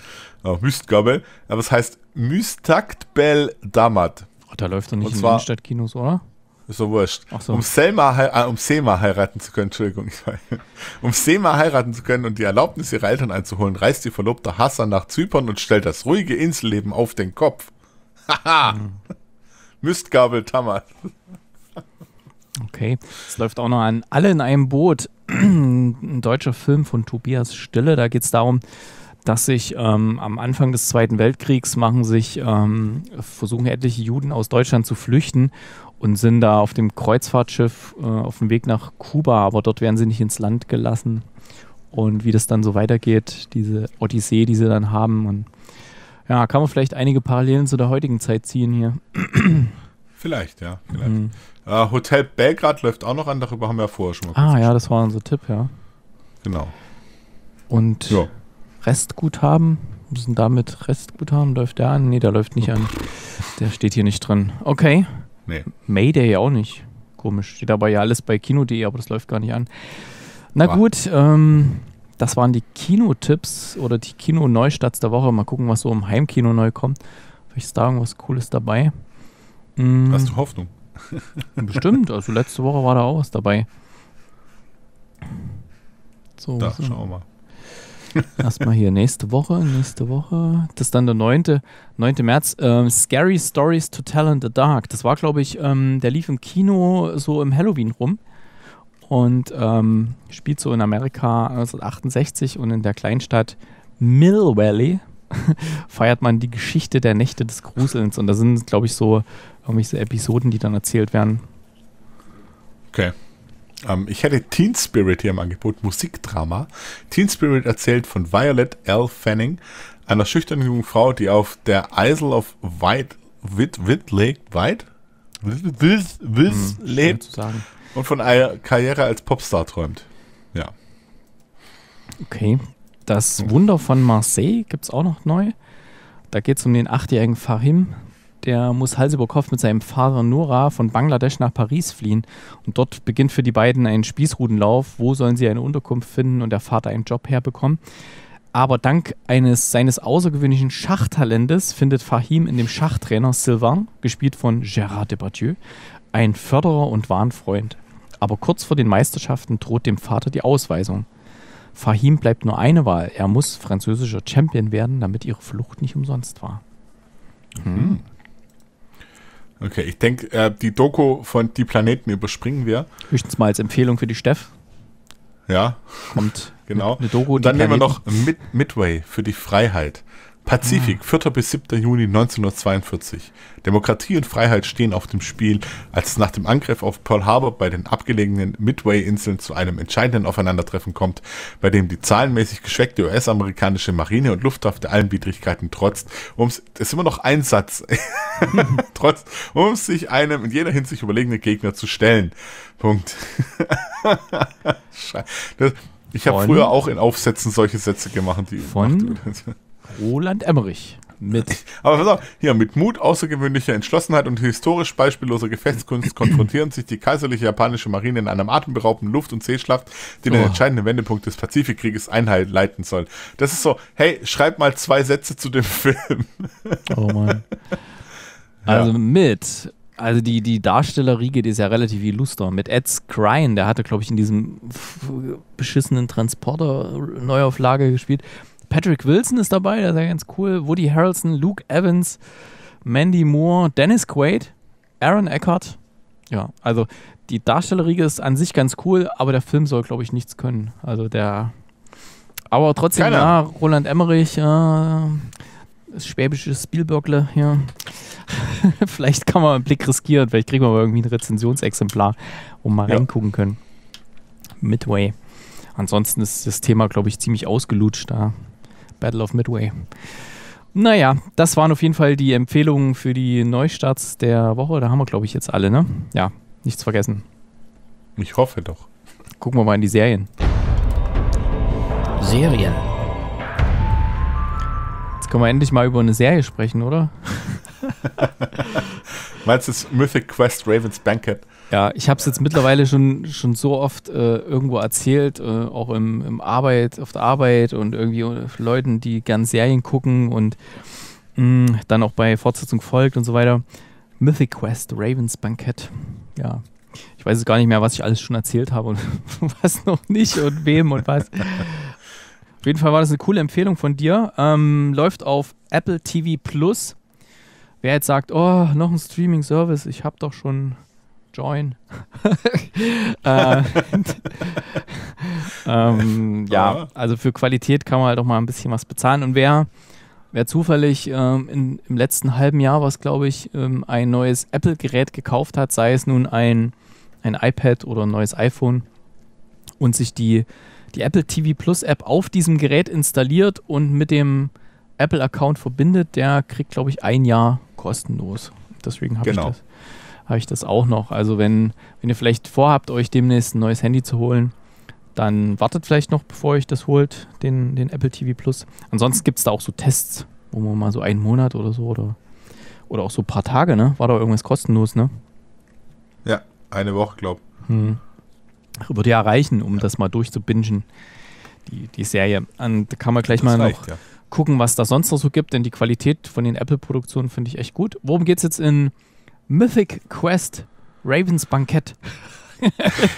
Äh, Mistgabel, aber es heißt Mystaktbel Damat. Oh, da läuft doch nicht in den Stadtkinos, oder? Ist doch wurscht. So. Um, Selma, äh, um Selma heiraten zu können, Entschuldigung. um Selma heiraten zu können und die Erlaubnis ihrer Eltern einzuholen, reist die Verlobte Hassan nach Zypern und stellt das ruhige Inselleben auf den Kopf. Haha! Hm. Mistgabel Tammer. Okay, es läuft auch noch an Alle in einem Boot, ein deutscher Film von Tobias Stille. Da geht es darum, dass sich ähm, am Anfang des Zweiten Weltkriegs machen sich, ähm, versuchen etliche Juden aus Deutschland zu flüchten und sind da auf dem Kreuzfahrtschiff äh, auf dem Weg nach Kuba, aber dort werden sie nicht ins Land gelassen. Und wie das dann so weitergeht, diese Odyssee, die sie dann haben. Und ja, kann man vielleicht einige Parallelen zu der heutigen Zeit ziehen hier. Vielleicht, ja. Vielleicht. Mhm. Äh, Hotel Belgrad läuft auch noch an, darüber haben wir ja vorher schon mal Ah, ja, das war unser Tipp, ja. Genau. Und ja. Restguthaben, müssen damit Restguthaben, läuft der an? Nee, der läuft nicht an. Der steht hier nicht drin. Okay. Nee. Mayday auch nicht. Komisch. Steht dabei ja alles bei Kino.de, aber das läuft gar nicht an. Na War. gut, ähm, das waren die Kinotipps oder die Kino-Neustarts der Woche. Mal gucken, was so im Heimkino neu kommt. Vielleicht ist da irgendwas Cooles dabei. Mhm. Hast du Hoffnung? Bestimmt. Also letzte Woche war da auch was dabei. So, da, so. schauen wir mal. Erstmal hier nächste Woche, nächste Woche. Das ist dann der 9. 9. März. Ähm, Scary Stories to Tell in the Dark. Das war, glaube ich, ähm, der lief im Kino so im Halloween rum und ähm, spielt so in Amerika 1968 und in der Kleinstadt Mill Valley feiert man die Geschichte der Nächte des Gruselns. Und da sind, glaube ich, so irgendwelche Episoden, die dann erzählt werden. Okay. Ähm, ich hätte Teen Spirit hier im Angebot, Musikdrama. Teen Spirit erzählt von Violet L. Fanning, einer schüchternen jungen Frau, die auf der Isle of Wight, Wit, Wit Lake, Wight? Wis, Wis, hm, lebt und von einer Karriere als Popstar träumt. Ja. Okay. Das Wunder von Marseille gibt es auch noch neu. Da geht es um den achtjährigen Fahim, der muss Hals über Kopf mit seinem Vater Nora von Bangladesch nach Paris fliehen. Und dort beginnt für die beiden ein Spießrutenlauf. Wo sollen sie eine Unterkunft finden und der Vater einen Job herbekommen? Aber dank eines seines außergewöhnlichen Schachtalentes findet Fahim in dem Schachtrainer Sylvain, gespielt von Gérard Depardieu, einen Förderer und Warnfreund. Aber kurz vor den Meisterschaften droht dem Vater die Ausweisung. Fahim bleibt nur eine Wahl. Er muss französischer Champion werden, damit ihre Flucht nicht umsonst war. Hm. Okay, ich denke, äh, die Doku von Die Planeten überspringen wir. Höchstens mal als Empfehlung für die Steff. Ja. Kommt. Genau. Eine Doku und dann nehmen wir noch Mid Midway für die Freiheit. Pazifik, 4. Hm. bis 7. Juni 1942. Demokratie und Freiheit stehen auf dem Spiel, als es nach dem Angriff auf Pearl Harbor bei den abgelegenen Midway-Inseln zu einem entscheidenden Aufeinandertreffen kommt, bei dem die zahlenmäßig geschweckte US-amerikanische Marine und Luftwaffe allen Widrigkeiten trotzt, um es immer noch ein Satz, trotzt, um sich einem in jeder Hinsicht überlegenen Gegner zu stellen. Punkt. das, ich habe früher auch in Aufsätzen solche Sätze gemacht, die von? Macht, Roland Emmerich mit. Aber pass auf, hier, mit Mut, außergewöhnlicher Entschlossenheit und historisch beispielloser Gefechtskunst konfrontieren sich die kaiserliche japanische Marine in einem atemberaubenden Luft- und Seeschlacht, die den oh. entscheidenden Wendepunkt des Pazifikkrieges einleiten soll. Das ist so, hey, schreib mal zwei Sätze zu dem Film. Oh Mann. Also ja. mit also die, die Darstellerriege, die ist ja relativ illuster. Mit Ed Skrein, der hatte, glaube ich, in diesem beschissenen Transporter Neuauflage gespielt. Patrick Wilson ist dabei, der ist ja ganz cool. Woody Harrelson, Luke Evans, Mandy Moore, Dennis Quaid, Aaron Eckhart. Ja, also die Darstellerie ist an sich ganz cool, aber der Film soll, glaube ich, nichts können. Also der. Aber trotzdem, ja, Roland Emmerich, äh, das schwäbische Spielböckle, hier. vielleicht kann man einen Blick riskieren, vielleicht kriegen wir mal irgendwie ein Rezensionsexemplar, um mal ja. reingucken können. Midway. Ansonsten ist das Thema, glaube ich, ziemlich ausgelutscht da. Battle of Midway. Naja, das waren auf jeden Fall die Empfehlungen für die Neustarts der Woche. Da haben wir, glaube ich, jetzt alle, ne? Ja, nichts vergessen. Ich hoffe doch. Gucken wir mal in die Serien. Serien. Jetzt können wir endlich mal über eine Serie sprechen, oder? Meinst du Mythic Quest Raven's Banquet? Ja, ich habe es jetzt mittlerweile schon, schon so oft äh, irgendwo erzählt, äh, auch im, im Arbeit, auf der Arbeit und irgendwie äh, Leuten, die gern Serien gucken und mh, mm, dann auch bei Fortsetzung folgt und so weiter. Mythic Quest, Ravens Bankett. Ja. Ich weiß gar nicht mehr, was ich alles schon erzählt habe und was noch nicht und wem und was. Auf jeden Fall war das eine coole Empfehlung von dir. Ähm, läuft auf Apple TV Plus. Wer jetzt sagt, oh, noch ein Streaming-Service, ich habe doch schon join. äh, ähm, ja, also für Qualität kann man halt auch mal ein bisschen was bezahlen. Und wer, wer zufällig ähm, in, im letzten halben Jahr, was glaube ich, ähm, ein neues Apple-Gerät gekauft hat, sei es nun ein, ein iPad oder ein neues iPhone und sich die, die Apple TV Plus App auf diesem Gerät installiert und mit dem Apple-Account verbindet, der kriegt, glaube ich, ein Jahr kostenlos. Deswegen habe genau. ich das habe ich das auch noch. Also wenn, wenn ihr vielleicht vorhabt, euch demnächst ein neues Handy zu holen, dann wartet vielleicht noch, bevor ihr euch das holt, den, den Apple TV Plus. Ansonsten gibt es da auch so Tests, wo man mal so einen Monat oder so oder, oder auch so ein paar Tage, ne? War da irgendwas kostenlos, ne? Ja, eine Woche, glaub. Hm. Würde ja reichen, um ja. das mal durchzubingen, die, die Serie. Und da kann man gleich das mal reicht, noch ja. gucken, was da sonst noch so gibt, denn die Qualität von den Apple-Produktionen finde ich echt gut. Worum geht es jetzt in Mythic Quest Ravens Bankett.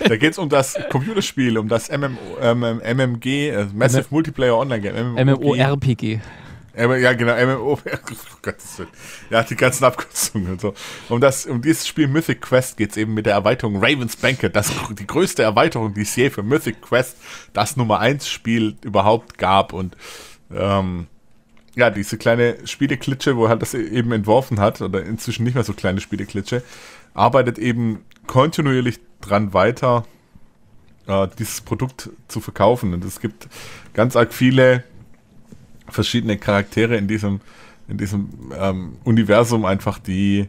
da geht es um das Computerspiel, um das MMO, ähm, MMG, ähm, also äh, Massive M Multiplayer Online Game. MMORPG. Ja, genau, MMORPG. Oh ja, die ganzen Abkürzungen und so. Um, das, um dieses Spiel Mythic Quest geht es eben mit der Erweiterung Raven's Bankett, Das, die größte Erweiterung, die es je für Mythic Quest, das Nummer 1 Spiel überhaupt gab. Und ähm, ja, diese kleine Spieleklitsche, wo er halt das e- eben entworfen hat, oder inzwischen nicht mehr so kleine Spieleklitsche, arbeitet eben kontinuierlich dran weiter, äh, dieses Produkt zu verkaufen. Und es gibt ganz arg viele verschiedene Charaktere in diesem, in diesem ähm, Universum einfach, die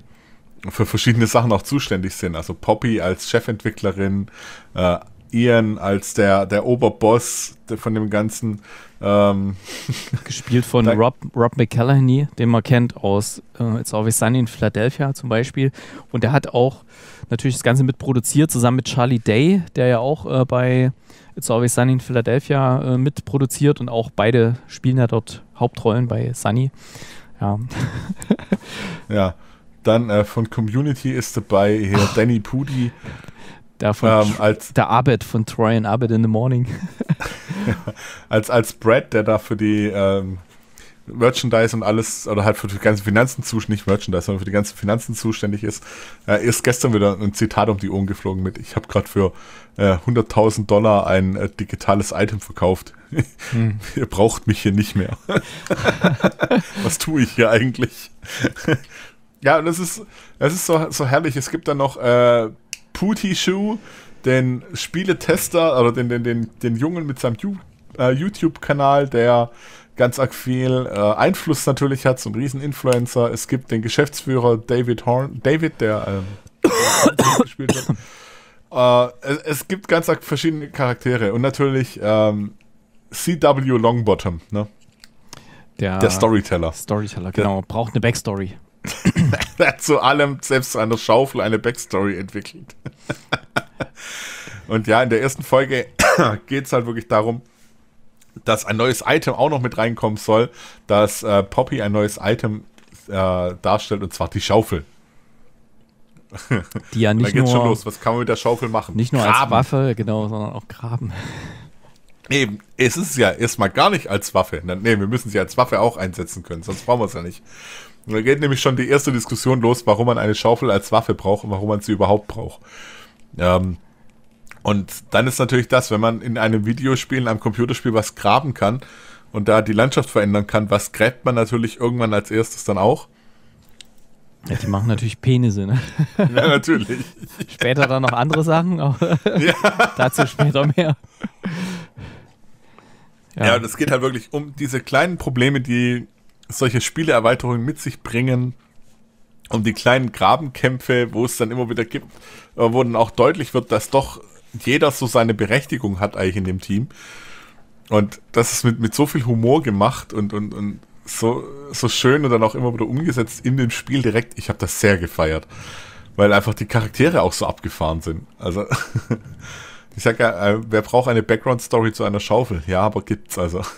für verschiedene Sachen auch zuständig sind. Also Poppy als Chefentwicklerin, äh, Ian als der, der Oberboss von dem ganzen. Ähm Gespielt von Rob, Rob McCallany, den man kennt aus äh, It's Always Sunny in Philadelphia zum Beispiel. Und der hat auch natürlich das Ganze mitproduziert, zusammen mit Charlie Day, der ja auch äh, bei It's Always Sunny in Philadelphia äh, mitproduziert. Und auch beide spielen ja dort Hauptrollen bei Sunny. Ja. ja. Dann äh, von Community ist dabei hier Danny Pudi. Der, von ähm, als, der Abed von Troy and Abed in the Morning. als, als Brad, der da für die ähm, Merchandise und alles, oder halt für die ganzen Finanzen zuständig, nicht Merchandise, sondern für die ganzen Finanzen zuständig ist, äh, ist gestern wieder ein Zitat um die Ohren geflogen mit, ich habe gerade für äh, 100.000 Dollar ein äh, digitales Item verkauft. Hm. Ihr braucht mich hier nicht mehr. Was tue ich hier eigentlich? ja, das ist, das ist so, so herrlich. Es gibt da noch äh, Shoe, den Spieletester, oder den, den, den, den Jungen mit seinem äh, YouTube-Kanal, der ganz arg viel äh, Einfluss natürlich hat, so ein Rieseninfluencer. Es gibt den Geschäftsführer David Horn, David, der ähm, gespielt hat. Äh, es, es, gibt ganz arg verschiedene Charaktere und natürlich ähm, CW Longbottom, ne? Der, der Storyteller. Storyteller, genau. Der, Braucht eine Backstory. er hat zu allem, selbst zu einer Schaufel, eine Backstory entwickelt. Und ja, in der ersten Folge geht es halt wirklich darum, dass ein neues Item auch noch mit reinkommen soll, dass äh, Poppy ein neues Item äh, darstellt, und zwar die Schaufel. Die ja nicht nur. schon los. Was kann man mit der Schaufel machen? Nicht nur graben. als Waffe, genau, sondern auch graben. Eben, es ist ja erstmal gar nicht als Waffe. Nee, wir müssen sie als Waffe auch einsetzen können, sonst brauchen wir es ja nicht. Da geht nämlich schon die erste Diskussion los, warum man eine Schaufel als Waffe braucht und warum man sie überhaupt braucht. Ähm, und dann ist natürlich das, wenn man in einem Videospiel, in einem Computerspiel was graben kann und da die Landschaft verändern kann, was gräbt man natürlich irgendwann als erstes dann auch? Ja, die machen natürlich Penisse, ne? Ja, natürlich. später dann noch andere Sachen, aber ja. dazu später mehr. Ja. ja, es geht halt wirklich um diese kleinen Probleme, die solche Spieleerweiterungen mit sich bringen, um die kleinen Grabenkämpfe, wo es dann immer wieder gibt, äh, wo dann auch deutlich wird, dass doch jeder so seine Berechtigung hat eigentlich in dem Team. Und das ist mit, mit so viel Humor gemacht und, und, und so, so schön und dann auch immer wieder umgesetzt in dem Spiel direkt. Ich habe das sehr gefeiert, weil einfach die Charaktere auch so abgefahren sind. Also, ich sage ja, äh, wer braucht eine Background-Story zu einer Schaufel? Ja, aber gibt's also.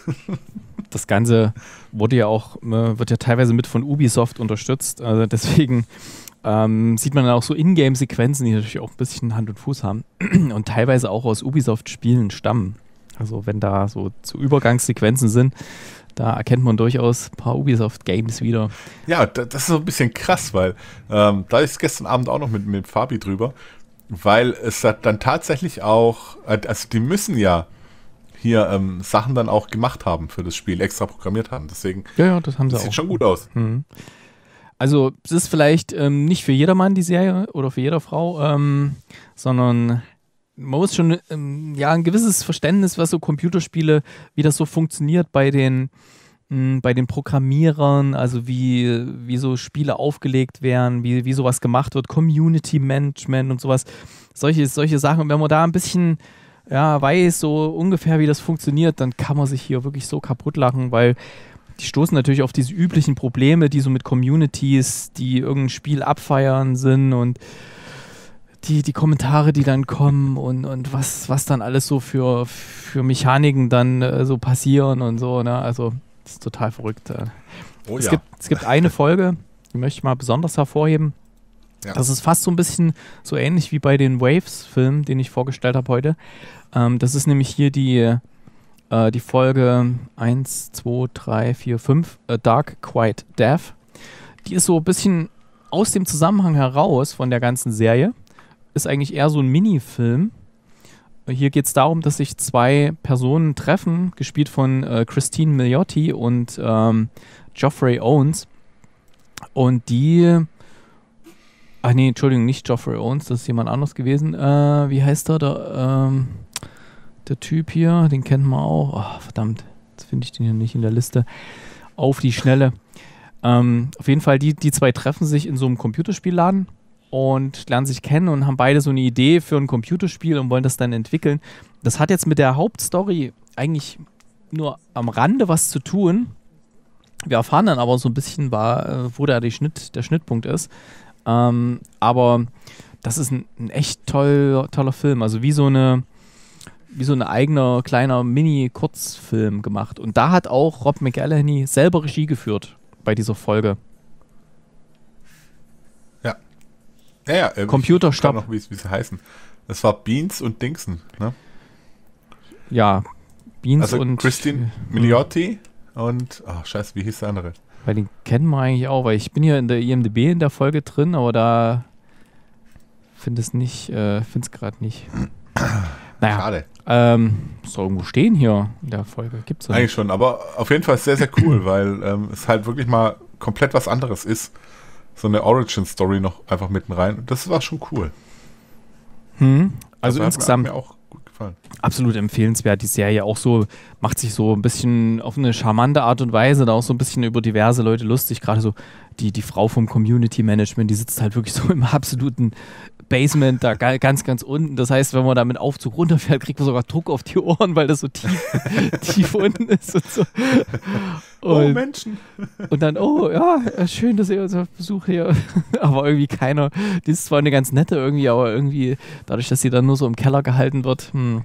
das Ganze wurde ja auch, ne, wird ja teilweise mit von Ubisoft unterstützt. Also deswegen ähm, sieht man dann auch so Ingame-Sequenzen, die natürlich auch ein bisschen Hand und Fuß haben und teilweise auch aus Ubisoft-Spielen stammen. Also wenn da so zu Übergangssequenzen sind, da erkennt man durchaus ein paar Ubisoft-Games wieder. Ja, das ist so ein bisschen krass, weil ähm, da ist gestern Abend auch noch mit, mit Fabi drüber, weil es dann tatsächlich auch, äh, also die müssen ja hier ähm, Sachen dann auch gemacht haben für das Spiel, extra programmiert haben. Deswegen ja, ja, das haben sie das auch. sieht schon gut aus. Mhm. Also es ist vielleicht ähm, nicht für jedermann die Serie oder für jede Frau, ähm, sondern man muss schon ähm, ja ein gewisses Verständnis, was so Computerspiele, wie das so funktioniert bei den mm, bei den Programmierern, also wie, wie so Spiele aufgelegt werden, wie, wie sowas gemacht wird, Community Management und sowas, solche, solche Sachen. Und wenn man da ein bisschen ja, weiß so ungefähr, wie das funktioniert, dann kann man sich hier wirklich so kaputt lachen, weil die stoßen natürlich auf diese üblichen Probleme, die so mit Communities, die irgendein Spiel abfeiern sind und die, die Kommentare, die dann kommen und, und was, was dann alles so für, für Mechaniken dann äh, so passieren und so. Ne? Also, das ist total verrückt. Äh. Oh, es, ja. gibt, es gibt eine Folge, die möchte ich mal besonders hervorheben. Ja. Das ist fast so ein bisschen so ähnlich wie bei den Waves-Filmen, den ich vorgestellt habe heute. Ähm, das ist nämlich hier die, äh, die Folge 1, 2, 3, 4, 5, äh, Dark, Quiet, Death. Die ist so ein bisschen aus dem Zusammenhang heraus von der ganzen Serie. Ist eigentlich eher so ein Minifilm. Hier geht es darum, dass sich zwei Personen treffen, gespielt von äh, Christine Milliotti und ähm, Geoffrey Owens. Und die Ach nee, Entschuldigung, nicht Geoffrey Owens, das ist jemand anderes gewesen. Äh, wie heißt er? Der, ähm, der, Typ hier, den kennt man auch. Oh, verdammt, jetzt finde ich den hier nicht in der Liste. Auf die Schnelle. Ähm, auf jeden Fall, die, die zwei treffen sich in so einem Computerspielladen und lernen sich kennen und haben beide so eine Idee für ein Computerspiel und wollen das dann entwickeln. Das hat jetzt mit der Hauptstory eigentlich nur am Rande was zu tun. Wir erfahren dann aber so ein bisschen, wo da Schnitt, der Schnittpunkt ist. Ähm, aber das ist ein, ein echt toll, toller Film. Also wie so eine wie so ein eigener kleiner Mini-Kurzfilm gemacht. Und da hat auch Rob McElhenney selber Regie geführt bei dieser Folge. Ja. Ja, ja. Ähm, Computerstopp. noch, wie sie heißen. Das war Beans und Dingsen, ne? Ja. Beans also und. Christine äh, Miliotti und. Ach, oh, scheiße, wie hieß der andere? Weil den kennen wir eigentlich auch, weil ich bin hier in der IMDB in der Folge drin, aber da finde es nicht, äh, finde es gerade nicht. Naja, Schade. Ähm, muss doch irgendwo stehen hier in der Folge. Gibt's ja Eigentlich schon, aber auf jeden Fall sehr, sehr cool, weil ähm, es halt wirklich mal komplett was anderes ist. So eine Origin-Story noch einfach mitten rein. Das war schon cool. Hm, also, also insgesamt. Hat mir auch gefallen. Absolut empfehlenswert, die Serie. Auch so macht sich so ein bisschen auf eine charmante Art und Weise da auch so ein bisschen über diverse Leute lustig. Gerade so die, die Frau vom Community Management, die sitzt halt wirklich so im absoluten Basement, da ganz, ganz unten. Das heißt, wenn man da mit Aufzug runterfährt, kriegt man sogar Druck auf die Ohren, weil das so tief, tief unten ist und so. Oh, und, oh, Menschen. Und dann, oh, ja, äh, schön, dass ihr uns auf Besuch hier. aber irgendwie keiner. Die ist zwar eine ganz nette irgendwie, aber irgendwie dadurch, dass sie dann nur so im Keller gehalten wird, hm,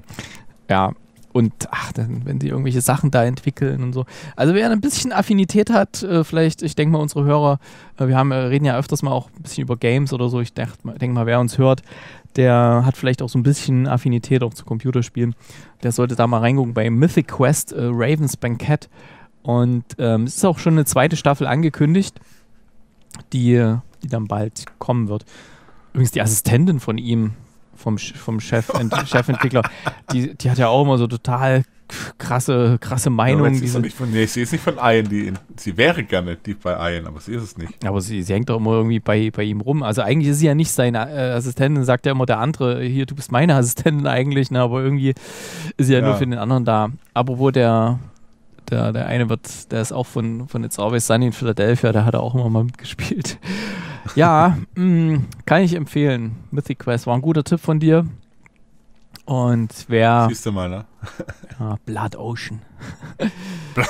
ja, und ach, dann, wenn sie irgendwelche Sachen da entwickeln und so. Also wer ein bisschen Affinität hat, äh, vielleicht, ich denke mal, unsere Hörer, äh, wir haben, äh, reden ja öfters mal auch ein bisschen über Games oder so. Ich denke mal, wer uns hört, der hat vielleicht auch so ein bisschen Affinität auch zu Computerspielen. Der sollte da mal reingucken bei Mythic Quest äh, Ravens Bankett. Und ähm, es ist auch schon eine zweite Staffel angekündigt, die, die dann bald kommen wird. Übrigens die Assistentin von ihm, vom, vom Chef, Chefentwickler, die, die hat ja auch immer so total krasse, krasse Meinungen. Ja, sie, nicht von, nee, sie ist nicht von Ian, die, sie wäre gerne die bei Ian, aber sie ist es nicht. Aber sie, sie hängt doch immer irgendwie bei, bei ihm rum. Also eigentlich ist sie ja nicht seine äh, Assistentin, sagt ja immer der andere, hier, du bist meine Assistentin eigentlich, ne? aber irgendwie ist sie ja, ja. nur für den anderen da. Aber wo der, der, der eine wird, der ist auch von, von It's Always Sunny in Philadelphia, da hat er auch immer mal mitgespielt. Ja, mh, mm, kann ich empfehlen. Mythic Quest war ein guter Tipp von dir. Und wer. Siehst du mal, ne? Ja, Blood Ocean. Blood,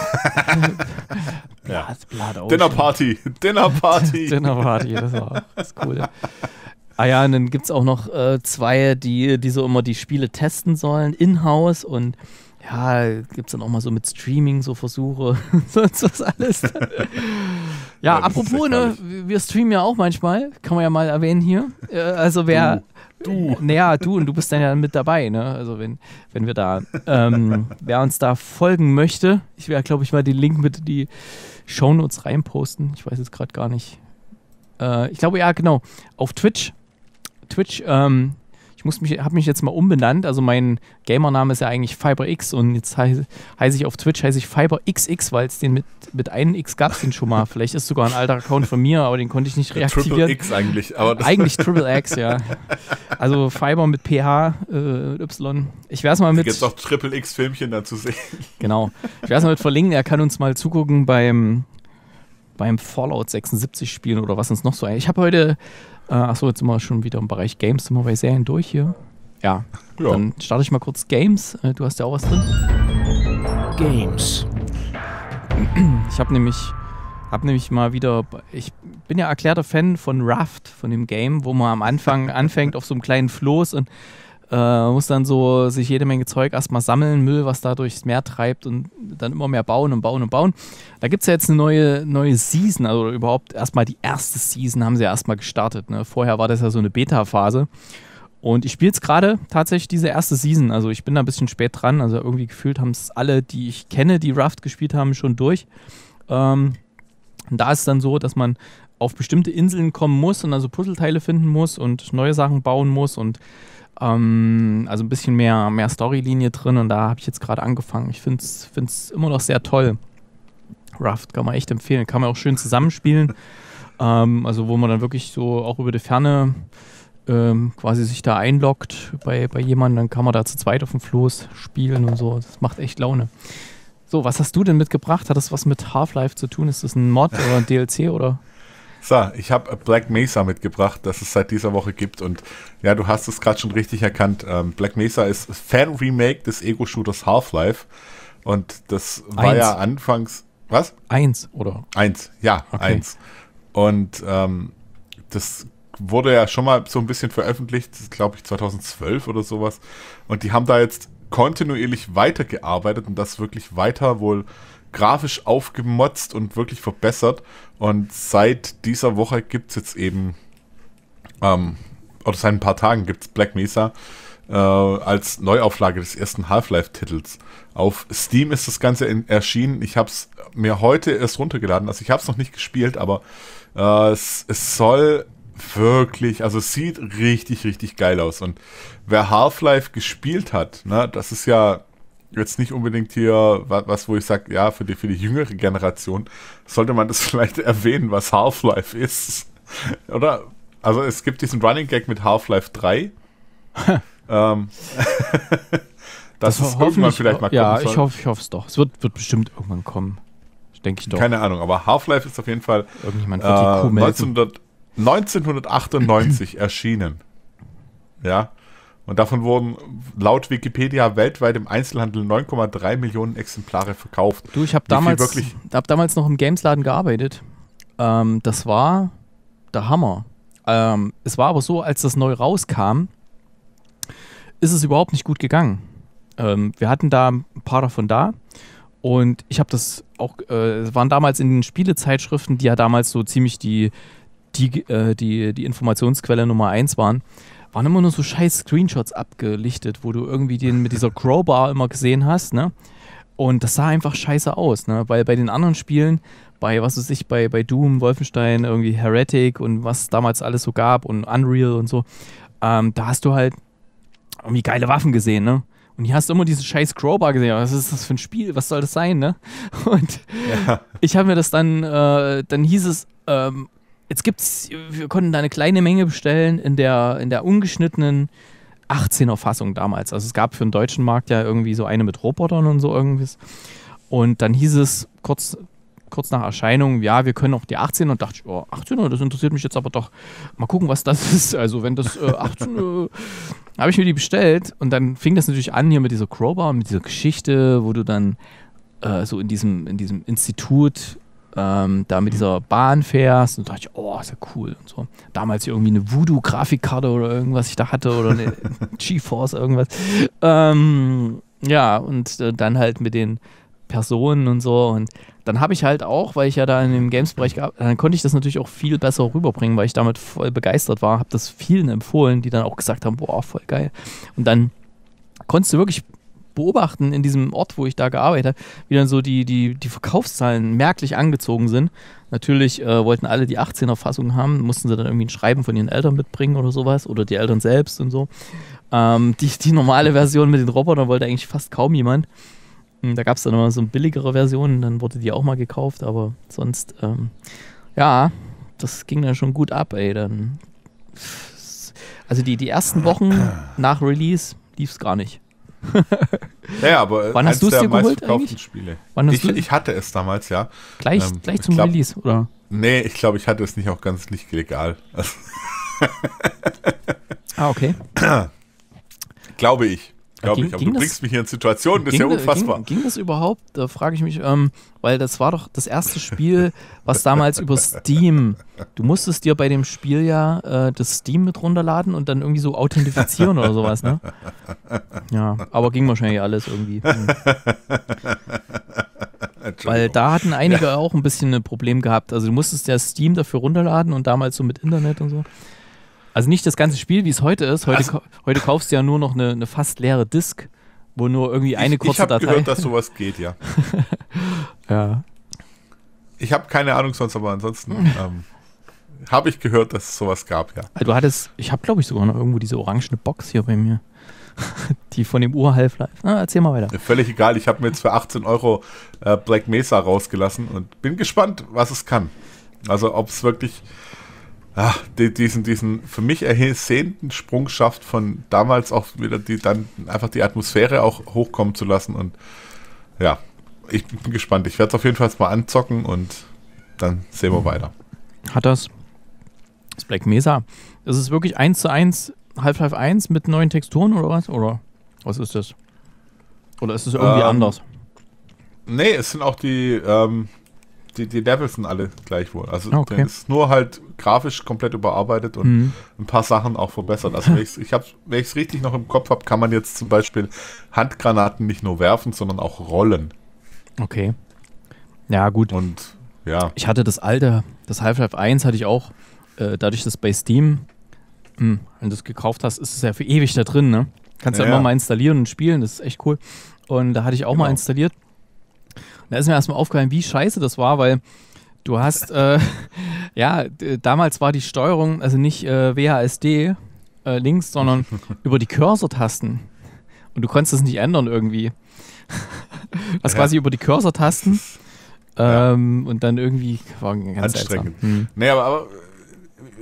ja. Blood Ocean. Dinner Party. Dinner Party. Dinner Party, das war das Coole. Ah ja, und dann gibt es auch noch äh, zwei, die, die so immer die Spiele testen sollen, in-house und ja, gibt es dann auch mal so mit Streaming so Versuche, sonst was alles. Ja, apropos, ne, wir streamen ja auch manchmal, kann man ja mal erwähnen hier. Äh, also wer. Du. Naja, du und du bist dann ja mit dabei, ne? Also wenn, wenn wir da. Ähm, wer uns da folgen möchte, ich werde, glaube ich, mal den Link mit die Shownotes reinposten. Ich weiß jetzt gerade gar nicht. Äh, ich glaube, ja, genau. Auf Twitch. Twitch, ähm, ich muss mich, habe mich jetzt mal umbenannt. Also mein Gamername ist ja eigentlich FiberX und jetzt heiße heiß ich auf Twitch heiße ich FiberXX, weil es den mit, mit einem X gab es den schon mal. Vielleicht ist sogar ein alter Account von mir, aber den konnte ich nicht reaktivieren. Triple X eigentlich. Aber eigentlich Triple X, ja. Also Fiber mit PH, äh, Y. Ich werde es mal mit. Jetzt auch Triple X Filmchen dazu sehen. Genau. Ich werde es mal mit verlinken. Er kann uns mal zugucken beim beim Fallout 76 spielen oder was uns noch so Ich habe heute äh, achso, jetzt sind wir schon wieder im Bereich Games, sind wir bei Serien durch hier. Ja. ja. Dann starte ich mal kurz Games. Äh, du hast ja auch was drin. Games. Ich habe nämlich, hab nämlich mal wieder. Ich bin ja erklärter Fan von Raft, von dem Game, wo man am Anfang anfängt auf so einem kleinen Floß und äh, muss dann so sich jede Menge Zeug erstmal sammeln, Müll, was da durchs Meer treibt und dann immer mehr bauen und bauen und bauen. Da gibt es ja jetzt eine neue, neue Season, also überhaupt erstmal die erste Season haben sie ja erstmal gestartet. Ne? Vorher war das ja so eine Beta-Phase. Und ich spiele jetzt gerade tatsächlich diese erste Season. Also ich bin da ein bisschen spät dran. Also irgendwie gefühlt haben es alle, die ich kenne, die Raft gespielt haben, schon durch. Ähm, da ist es dann so, dass man auf bestimmte Inseln kommen muss und also Puzzleteile finden muss und neue Sachen bauen muss und ähm, also ein bisschen mehr, mehr Storylinie drin und da habe ich jetzt gerade angefangen. Ich finde es immer noch sehr toll. Raft kann man echt empfehlen. Kann man auch schön zusammenspielen. ähm, also wo man dann wirklich so auch über die Ferne ähm, quasi sich da einloggt bei, bei jemandem, dann kann man da zu zweit auf dem Floß spielen und so. Das macht echt Laune. So, was hast du denn mitgebracht? Hat das was mit Half-Life zu tun? Ist das ein Mod oder ein DLC oder? So, ich habe Black Mesa mitgebracht, das es seit dieser Woche gibt. Und ja, du hast es gerade schon richtig erkannt. Ähm, Black Mesa ist Fan-Remake des Ego-Shooters Half-Life. Und das eins. war ja anfangs. Was? Eins, oder? Eins, ja, okay. eins. Und ähm, das wurde ja schon mal so ein bisschen veröffentlicht, glaube ich 2012 oder sowas. Und die haben da jetzt kontinuierlich weitergearbeitet und das wirklich weiter wohl grafisch aufgemotzt und wirklich verbessert. Und seit dieser Woche gibt es jetzt eben, ähm, oder seit ein paar Tagen gibt es Black Mesa äh, als Neuauflage des ersten Half-Life-Titels. Auf Steam ist das Ganze in, erschienen. Ich habe es mir heute erst runtergeladen. Also ich habe es noch nicht gespielt, aber äh, es, es soll wirklich, also es sieht richtig, richtig geil aus. Und wer Half-Life gespielt hat, ne, das ist ja jetzt nicht unbedingt hier was, wo ich sage, ja, für die, für die jüngere Generation sollte man das vielleicht erwähnen, was Half-Life ist. Oder? Also es gibt diesen Running Gag mit Half-Life 3. ähm, das, das ist irgendwann vielleicht mal Ja, ich hoffe, ich hoffe es doch. Es wird, wird bestimmt irgendwann kommen. Denke ich doch. Keine Ahnung, aber Half-Life ist auf jeden Fall Irgendjemand äh, wird die Kuh 1900, 1998 erschienen. Ja. Und davon wurden laut Wikipedia weltweit im Einzelhandel 9,3 Millionen Exemplare verkauft. Du, ich habe damals, hab damals noch im Gamesladen gearbeitet. Ähm, das war der Hammer. Ähm, es war aber so, als das neu rauskam, ist es überhaupt nicht gut gegangen. Ähm, wir hatten da ein paar davon da. Und ich habe das auch, äh, waren damals in den Spielezeitschriften, die ja damals so ziemlich die, die, äh, die, die Informationsquelle Nummer 1 waren, waren immer nur so scheiß Screenshots abgelichtet, wo du irgendwie den mit dieser Crowbar immer gesehen hast, ne? Und das sah einfach scheiße aus, ne? Weil bei den anderen Spielen, bei was weiß ich, bei, bei Doom, Wolfenstein, irgendwie Heretic und was damals alles so gab und Unreal und so, ähm, da hast du halt irgendwie geile Waffen gesehen, ne? Und hier hast du immer diese scheiß Crowbar gesehen. Was ist das für ein Spiel? Was soll das sein, ne? Und ja. ich habe mir das dann, äh, dann hieß es, ähm, Jetzt gibt's, wir konnten da eine kleine Menge bestellen in der, in der ungeschnittenen 18er Fassung damals. Also es gab für den deutschen Markt ja irgendwie so eine mit Robotern und so irgendwas. Und dann hieß es kurz, kurz nach Erscheinung, ja, wir können auch die 18 und dachte ich, oh, 18er, das interessiert mich jetzt aber doch. Mal gucken, was das ist. Also wenn das äh, 18 er habe ich mir die bestellt und dann fing das natürlich an hier mit dieser Crowbar, mit dieser Geschichte, wo du dann äh, so in diesem, in diesem Institut ähm, da mit dieser mhm. Bahn fährst. Und dachte ich, oh, ist ja cool. Und so. Damals irgendwie eine Voodoo-Grafikkarte oder irgendwas ich da hatte oder eine GeForce, irgendwas. Ähm, ja, und äh, dann halt mit den Personen und so. Und dann habe ich halt auch, weil ich ja da in dem Games-Bereich gab, dann konnte ich das natürlich auch viel besser rüberbringen, weil ich damit voll begeistert war. Habe das vielen empfohlen, die dann auch gesagt haben, boah, voll geil. Und dann konntest du wirklich beobachten in diesem Ort, wo ich da gearbeitet habe, wie dann so die, die, die Verkaufszahlen merklich angezogen sind. Natürlich äh, wollten alle die 18er-Fassung haben, mussten sie dann irgendwie ein Schreiben von ihren Eltern mitbringen oder sowas oder die Eltern selbst und so. Ähm, die, die normale Version mit den Robotern wollte eigentlich fast kaum jemand. Hm, da gab es dann immer so eine billigere Version, dann wurde die auch mal gekauft, aber sonst, ähm, ja, das ging dann schon gut ab, ey. Dann, also die, die ersten Wochen nach Release lief es gar nicht ja, aber wann hast du es dir geholt eigentlich? Spiele. Wann ich, ich, hatte es damals, ja. Gleich, ähm, gleich zum glaub, Release, oder? Nee, ich glaube, ich hatte es nicht auch ganz nicht legal. Also ah, okay. glaube ich. Glaube ich, aber du das, bringst mich hier in Situationen, das ist ja unfassbar. Ging, ging das überhaupt, da frage ich mich, ähm, weil das war doch das erste Spiel, was damals über Steam, du musstest dir bei dem Spiel ja äh, das Steam mit runterladen und dann irgendwie so authentifizieren oder sowas, ne? Ja, aber ging wahrscheinlich alles irgendwie. Hm. Weil da hatten einige ja. auch ein bisschen ein Problem gehabt. Also du musstest ja Steam dafür runterladen und damals so mit Internet und so. Also nicht das ganze Spiel, wie es heute ist. Heute, also, heute kaufst du ja nur noch eine, eine fast leere Disk, wo nur irgendwie eine ich, kurze ich Datei. Ich habe gehört, dass sowas geht, ja. ja. Ich habe keine Ahnung sonst, aber ansonsten ähm, habe ich gehört, dass es sowas gab, ja. Also du hattest, ich habe glaube ich sogar noch irgendwo diese orangene Box hier bei mir. Die von dem Ur-Half-Life. Ah, erzähl mal weiter. Völlig egal, ich habe mir jetzt für 18 Euro äh, Black Mesa rausgelassen und bin gespannt, was es kann. Also ob es wirklich ach, diesen, diesen für mich ersehnten Sprung schafft, von damals auch wieder die, dann einfach die Atmosphäre auch hochkommen zu lassen. Und ja, ich bin gespannt. Ich werde es auf jeden Fall mal anzocken und dann sehen wir mhm. weiter. Hat das. Das Black Mesa. Das ist wirklich 1 zu 1 Half-Life 1 mit neuen Texturen oder was? Oder was ist das? Oder ist es irgendwie ähm, anders? Nee, es sind auch die, ähm, die, die Levels sind alle gleichwohl. Also okay. der ist nur halt grafisch komplett überarbeitet und mhm. ein paar Sachen auch verbessert. Also wenn ich es richtig noch im Kopf habe, kann man jetzt zum Beispiel Handgranaten nicht nur werfen, sondern auch rollen. Okay. Ja, gut. Und ja. Ich hatte das alte, das Half-Life 1 hatte ich auch, äh, dadurch, dass bei Steam, mh, hm, wenn du es gekauft hast, ist es ja für ewig da drin, ne? Kannst ja, ja immer mal installieren und spielen, das ist echt cool. Und da hatte ich auch genau. mal installiert da ist mir erstmal aufgefallen, wie scheiße das war, weil du hast, äh, ja, damals war die Steuerung, also nicht äh, WASD äh, links, sondern über die Cursor-Tasten. Und du konntest es nicht ändern irgendwie. Was ja. quasi über die Cursor-Tasten. Ähm, ja. Und dann irgendwie war ganz Anstrengend. Hm. Nee, aber, aber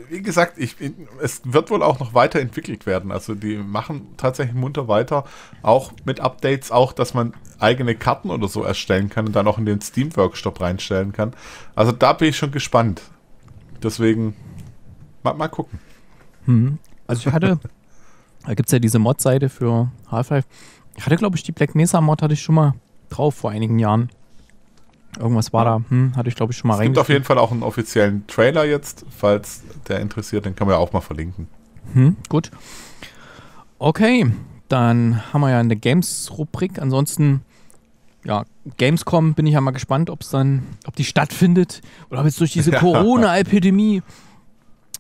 wie gesagt, ich, es wird wohl auch noch weiterentwickelt werden. Also die machen tatsächlich munter weiter, auch mit Updates, auch dass man eigene Karten oder so erstellen kann und dann auch in den Steam-Workshop reinstellen kann. Also da bin ich schon gespannt. Deswegen mal, mal gucken. Hm. Also ich hatte, da gibt es ja diese Mod-Seite für Half-Life. Ich hatte, glaube ich, die Black Mesa-Mod hatte ich schon mal drauf vor einigen Jahren. Irgendwas war da, hm, hatte ich glaube ich schon mal Es gibt auf jeden Fall auch einen offiziellen Trailer jetzt, falls der interessiert, den können wir ja auch mal verlinken. Hm, gut. Okay, dann haben wir ja eine Games-Rubrik. Ansonsten, ja, Gamescom bin ich ja mal gespannt, ob es dann, ob die stattfindet oder ob jetzt durch diese Corona-Epidemie,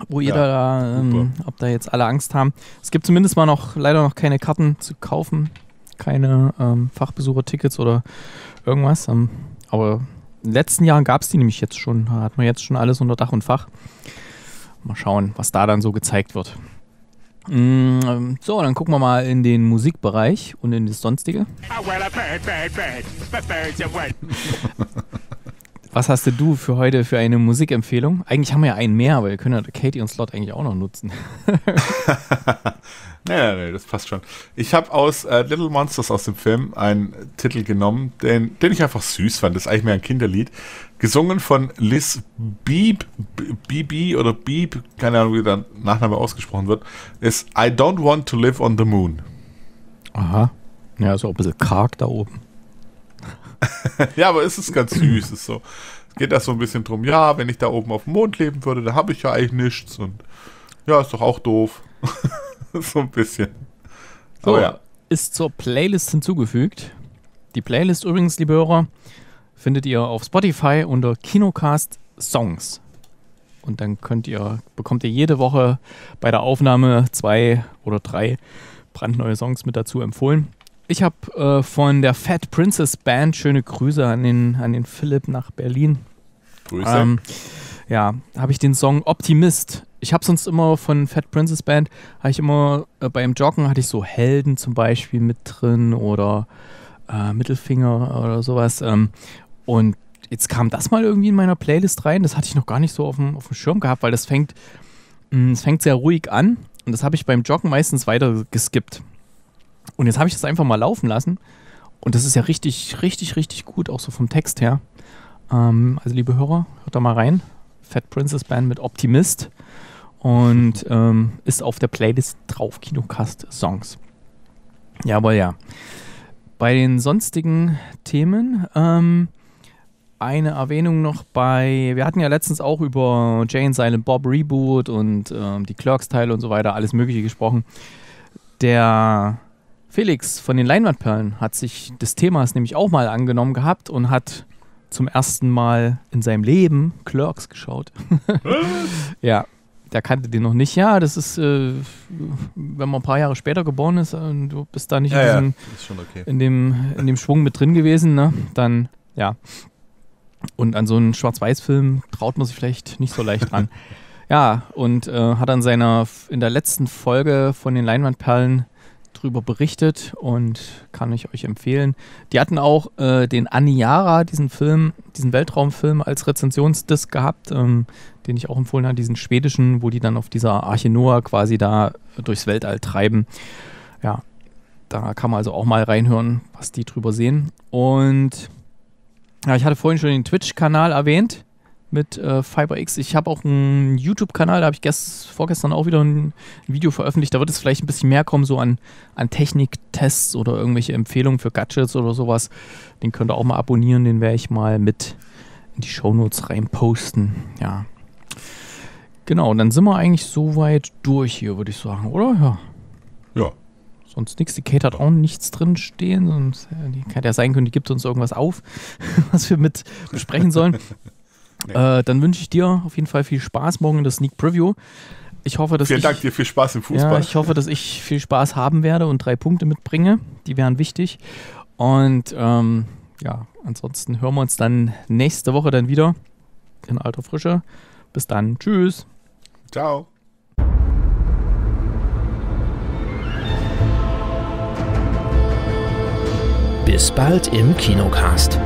wo jeder ja, da, ähm, ob da jetzt alle Angst haben. Es gibt zumindest mal noch, leider noch keine Karten zu kaufen, keine ähm, Fachbesucher-Tickets oder irgendwas. Ähm, aber in den letzten Jahren gab es die nämlich jetzt schon. Hat man jetzt schon alles unter Dach und Fach. Mal schauen, was da dann so gezeigt wird. Mm, ähm, so, dann gucken wir mal in den Musikbereich und in das Sonstige. Was hast du für heute für eine Musikempfehlung? Eigentlich haben wir ja einen mehr, aber wir können ja Katie und Slot eigentlich auch noch nutzen. Ja, nee, das passt schon. Ich habe aus äh, Little Monsters aus dem Film einen Titel genommen, den, den ich einfach süß fand. Das ist eigentlich mehr ein Kinderlied. Gesungen von Liz Beep, Bibi oder Beep, keine Ahnung, wie der Nachname ausgesprochen wird, ist I Don't Want to Live on the Moon. Aha. Ja, so ein bisschen karg da oben. ja, aber es ist ganz süß. Ist so. Es geht da so ein bisschen drum, ja, wenn ich da oben auf dem Mond leben würde, da habe ich ja eigentlich nichts. Und ja, ist doch auch doof. so ein bisschen. So, oh, ja. ist zur Playlist hinzugefügt. Die Playlist übrigens, liebe Hörer, findet ihr auf Spotify unter Kinocast Songs. Und dann könnt ihr, bekommt ihr jede Woche bei der Aufnahme zwei oder drei brandneue Songs mit dazu empfohlen. Ich habe äh, von der Fat Princess Band schöne Grüße an den, an den Philipp nach Berlin. Grüße. Ähm, ja, habe ich den Song Optimist ich habe sonst immer von Fat Princess Band, habe ich immer äh, beim Joggen hatte ich so Helden zum Beispiel mit drin oder äh, Mittelfinger oder sowas. Ähm, und jetzt kam das mal irgendwie in meiner Playlist rein. Das hatte ich noch gar nicht so auf dem, auf dem Schirm gehabt, weil das fängt, mh, mm, das fängt sehr ruhig an. Und das habe ich beim Joggen meistens weiter geskippt. Und jetzt habe ich das einfach mal laufen lassen. Und das ist ja richtig, richtig, richtig gut, auch so vom Text her. Ähm, also, liebe Hörer, hört da mal rein. Fat Princess Band mit Optimist und ähm, ist auf der Playlist drauf Kinocast Songs. Jawohl, ja. Bei den sonstigen Themen ähm, eine Erwähnung noch bei, wir hatten ja letztens auch über Jane Silent Bob Reboot und ähm, die Clerks-Teile und so weiter, alles Mögliche gesprochen. Der Felix von den Leinwandperlen hat sich des Themas nämlich auch mal angenommen gehabt und hat zum ersten Mal in seinem Leben Clerks geschaut. ja, der kannte den noch nicht. Ja, das ist, äh, wenn man ein paar Jahre später geboren ist und du bist da nicht ja, in, diesem, ja. okay. in, dem, in dem Schwung mit drin gewesen, ne? dann ja. Und an so einen Schwarz-Weiß-Film traut man sich vielleicht nicht so leicht dran. ja, und äh, hat an seiner, in der letzten Folge von den Leinwandperlen drüber berichtet und kann ich euch empfehlen. Die hatten auch äh, den Aniara, diesen Film, diesen Weltraumfilm als Rezensionsdisk gehabt, ähm, den ich auch empfohlen habe, diesen schwedischen, wo die dann auf dieser Arche Noah quasi da durchs Weltall treiben. Ja, da kann man also auch mal reinhören, was die drüber sehen. Und ja, ich hatte vorhin schon den Twitch-Kanal erwähnt mit äh, FiberX. Ich habe auch einen YouTube-Kanal, da habe ich gest, vorgestern auch wieder ein, Video veröffentlicht. Da wird es vielleicht ein bisschen mehr kommen, so an, an Techniktests oder irgendwelche Empfehlungen für Gadgets oder sowas. Den könnt ihr auch mal abonnieren, den werde ich mal mit in die Shownotes rein posten. Ja. Genau, dann sind wir eigentlich soweit durch hier, würde ich sagen, oder? Ja. Ja. Sonst nichts. Die Kate hat auch nichts drin stehen. Sonst, äh, die kann ja sein können, die gibt uns irgendwas auf, was wir mit besprechen sollen. Äh, dann wünsche ich dir auf jeden Fall viel Spaß morgen in der Sneak Preview. Ich hoffe, dass Vielen ich, Dank dir, viel Spaß im Fußball. Ja, ich hoffe, dass ich viel Spaß haben werde und drei Punkte mitbringe. Die wären wichtig. Und ähm, ja, ansonsten hören wir uns dann nächste Woche dann wieder in alter Frische. Bis dann. Tschüss. Ciao. Bis bald im Kinocast.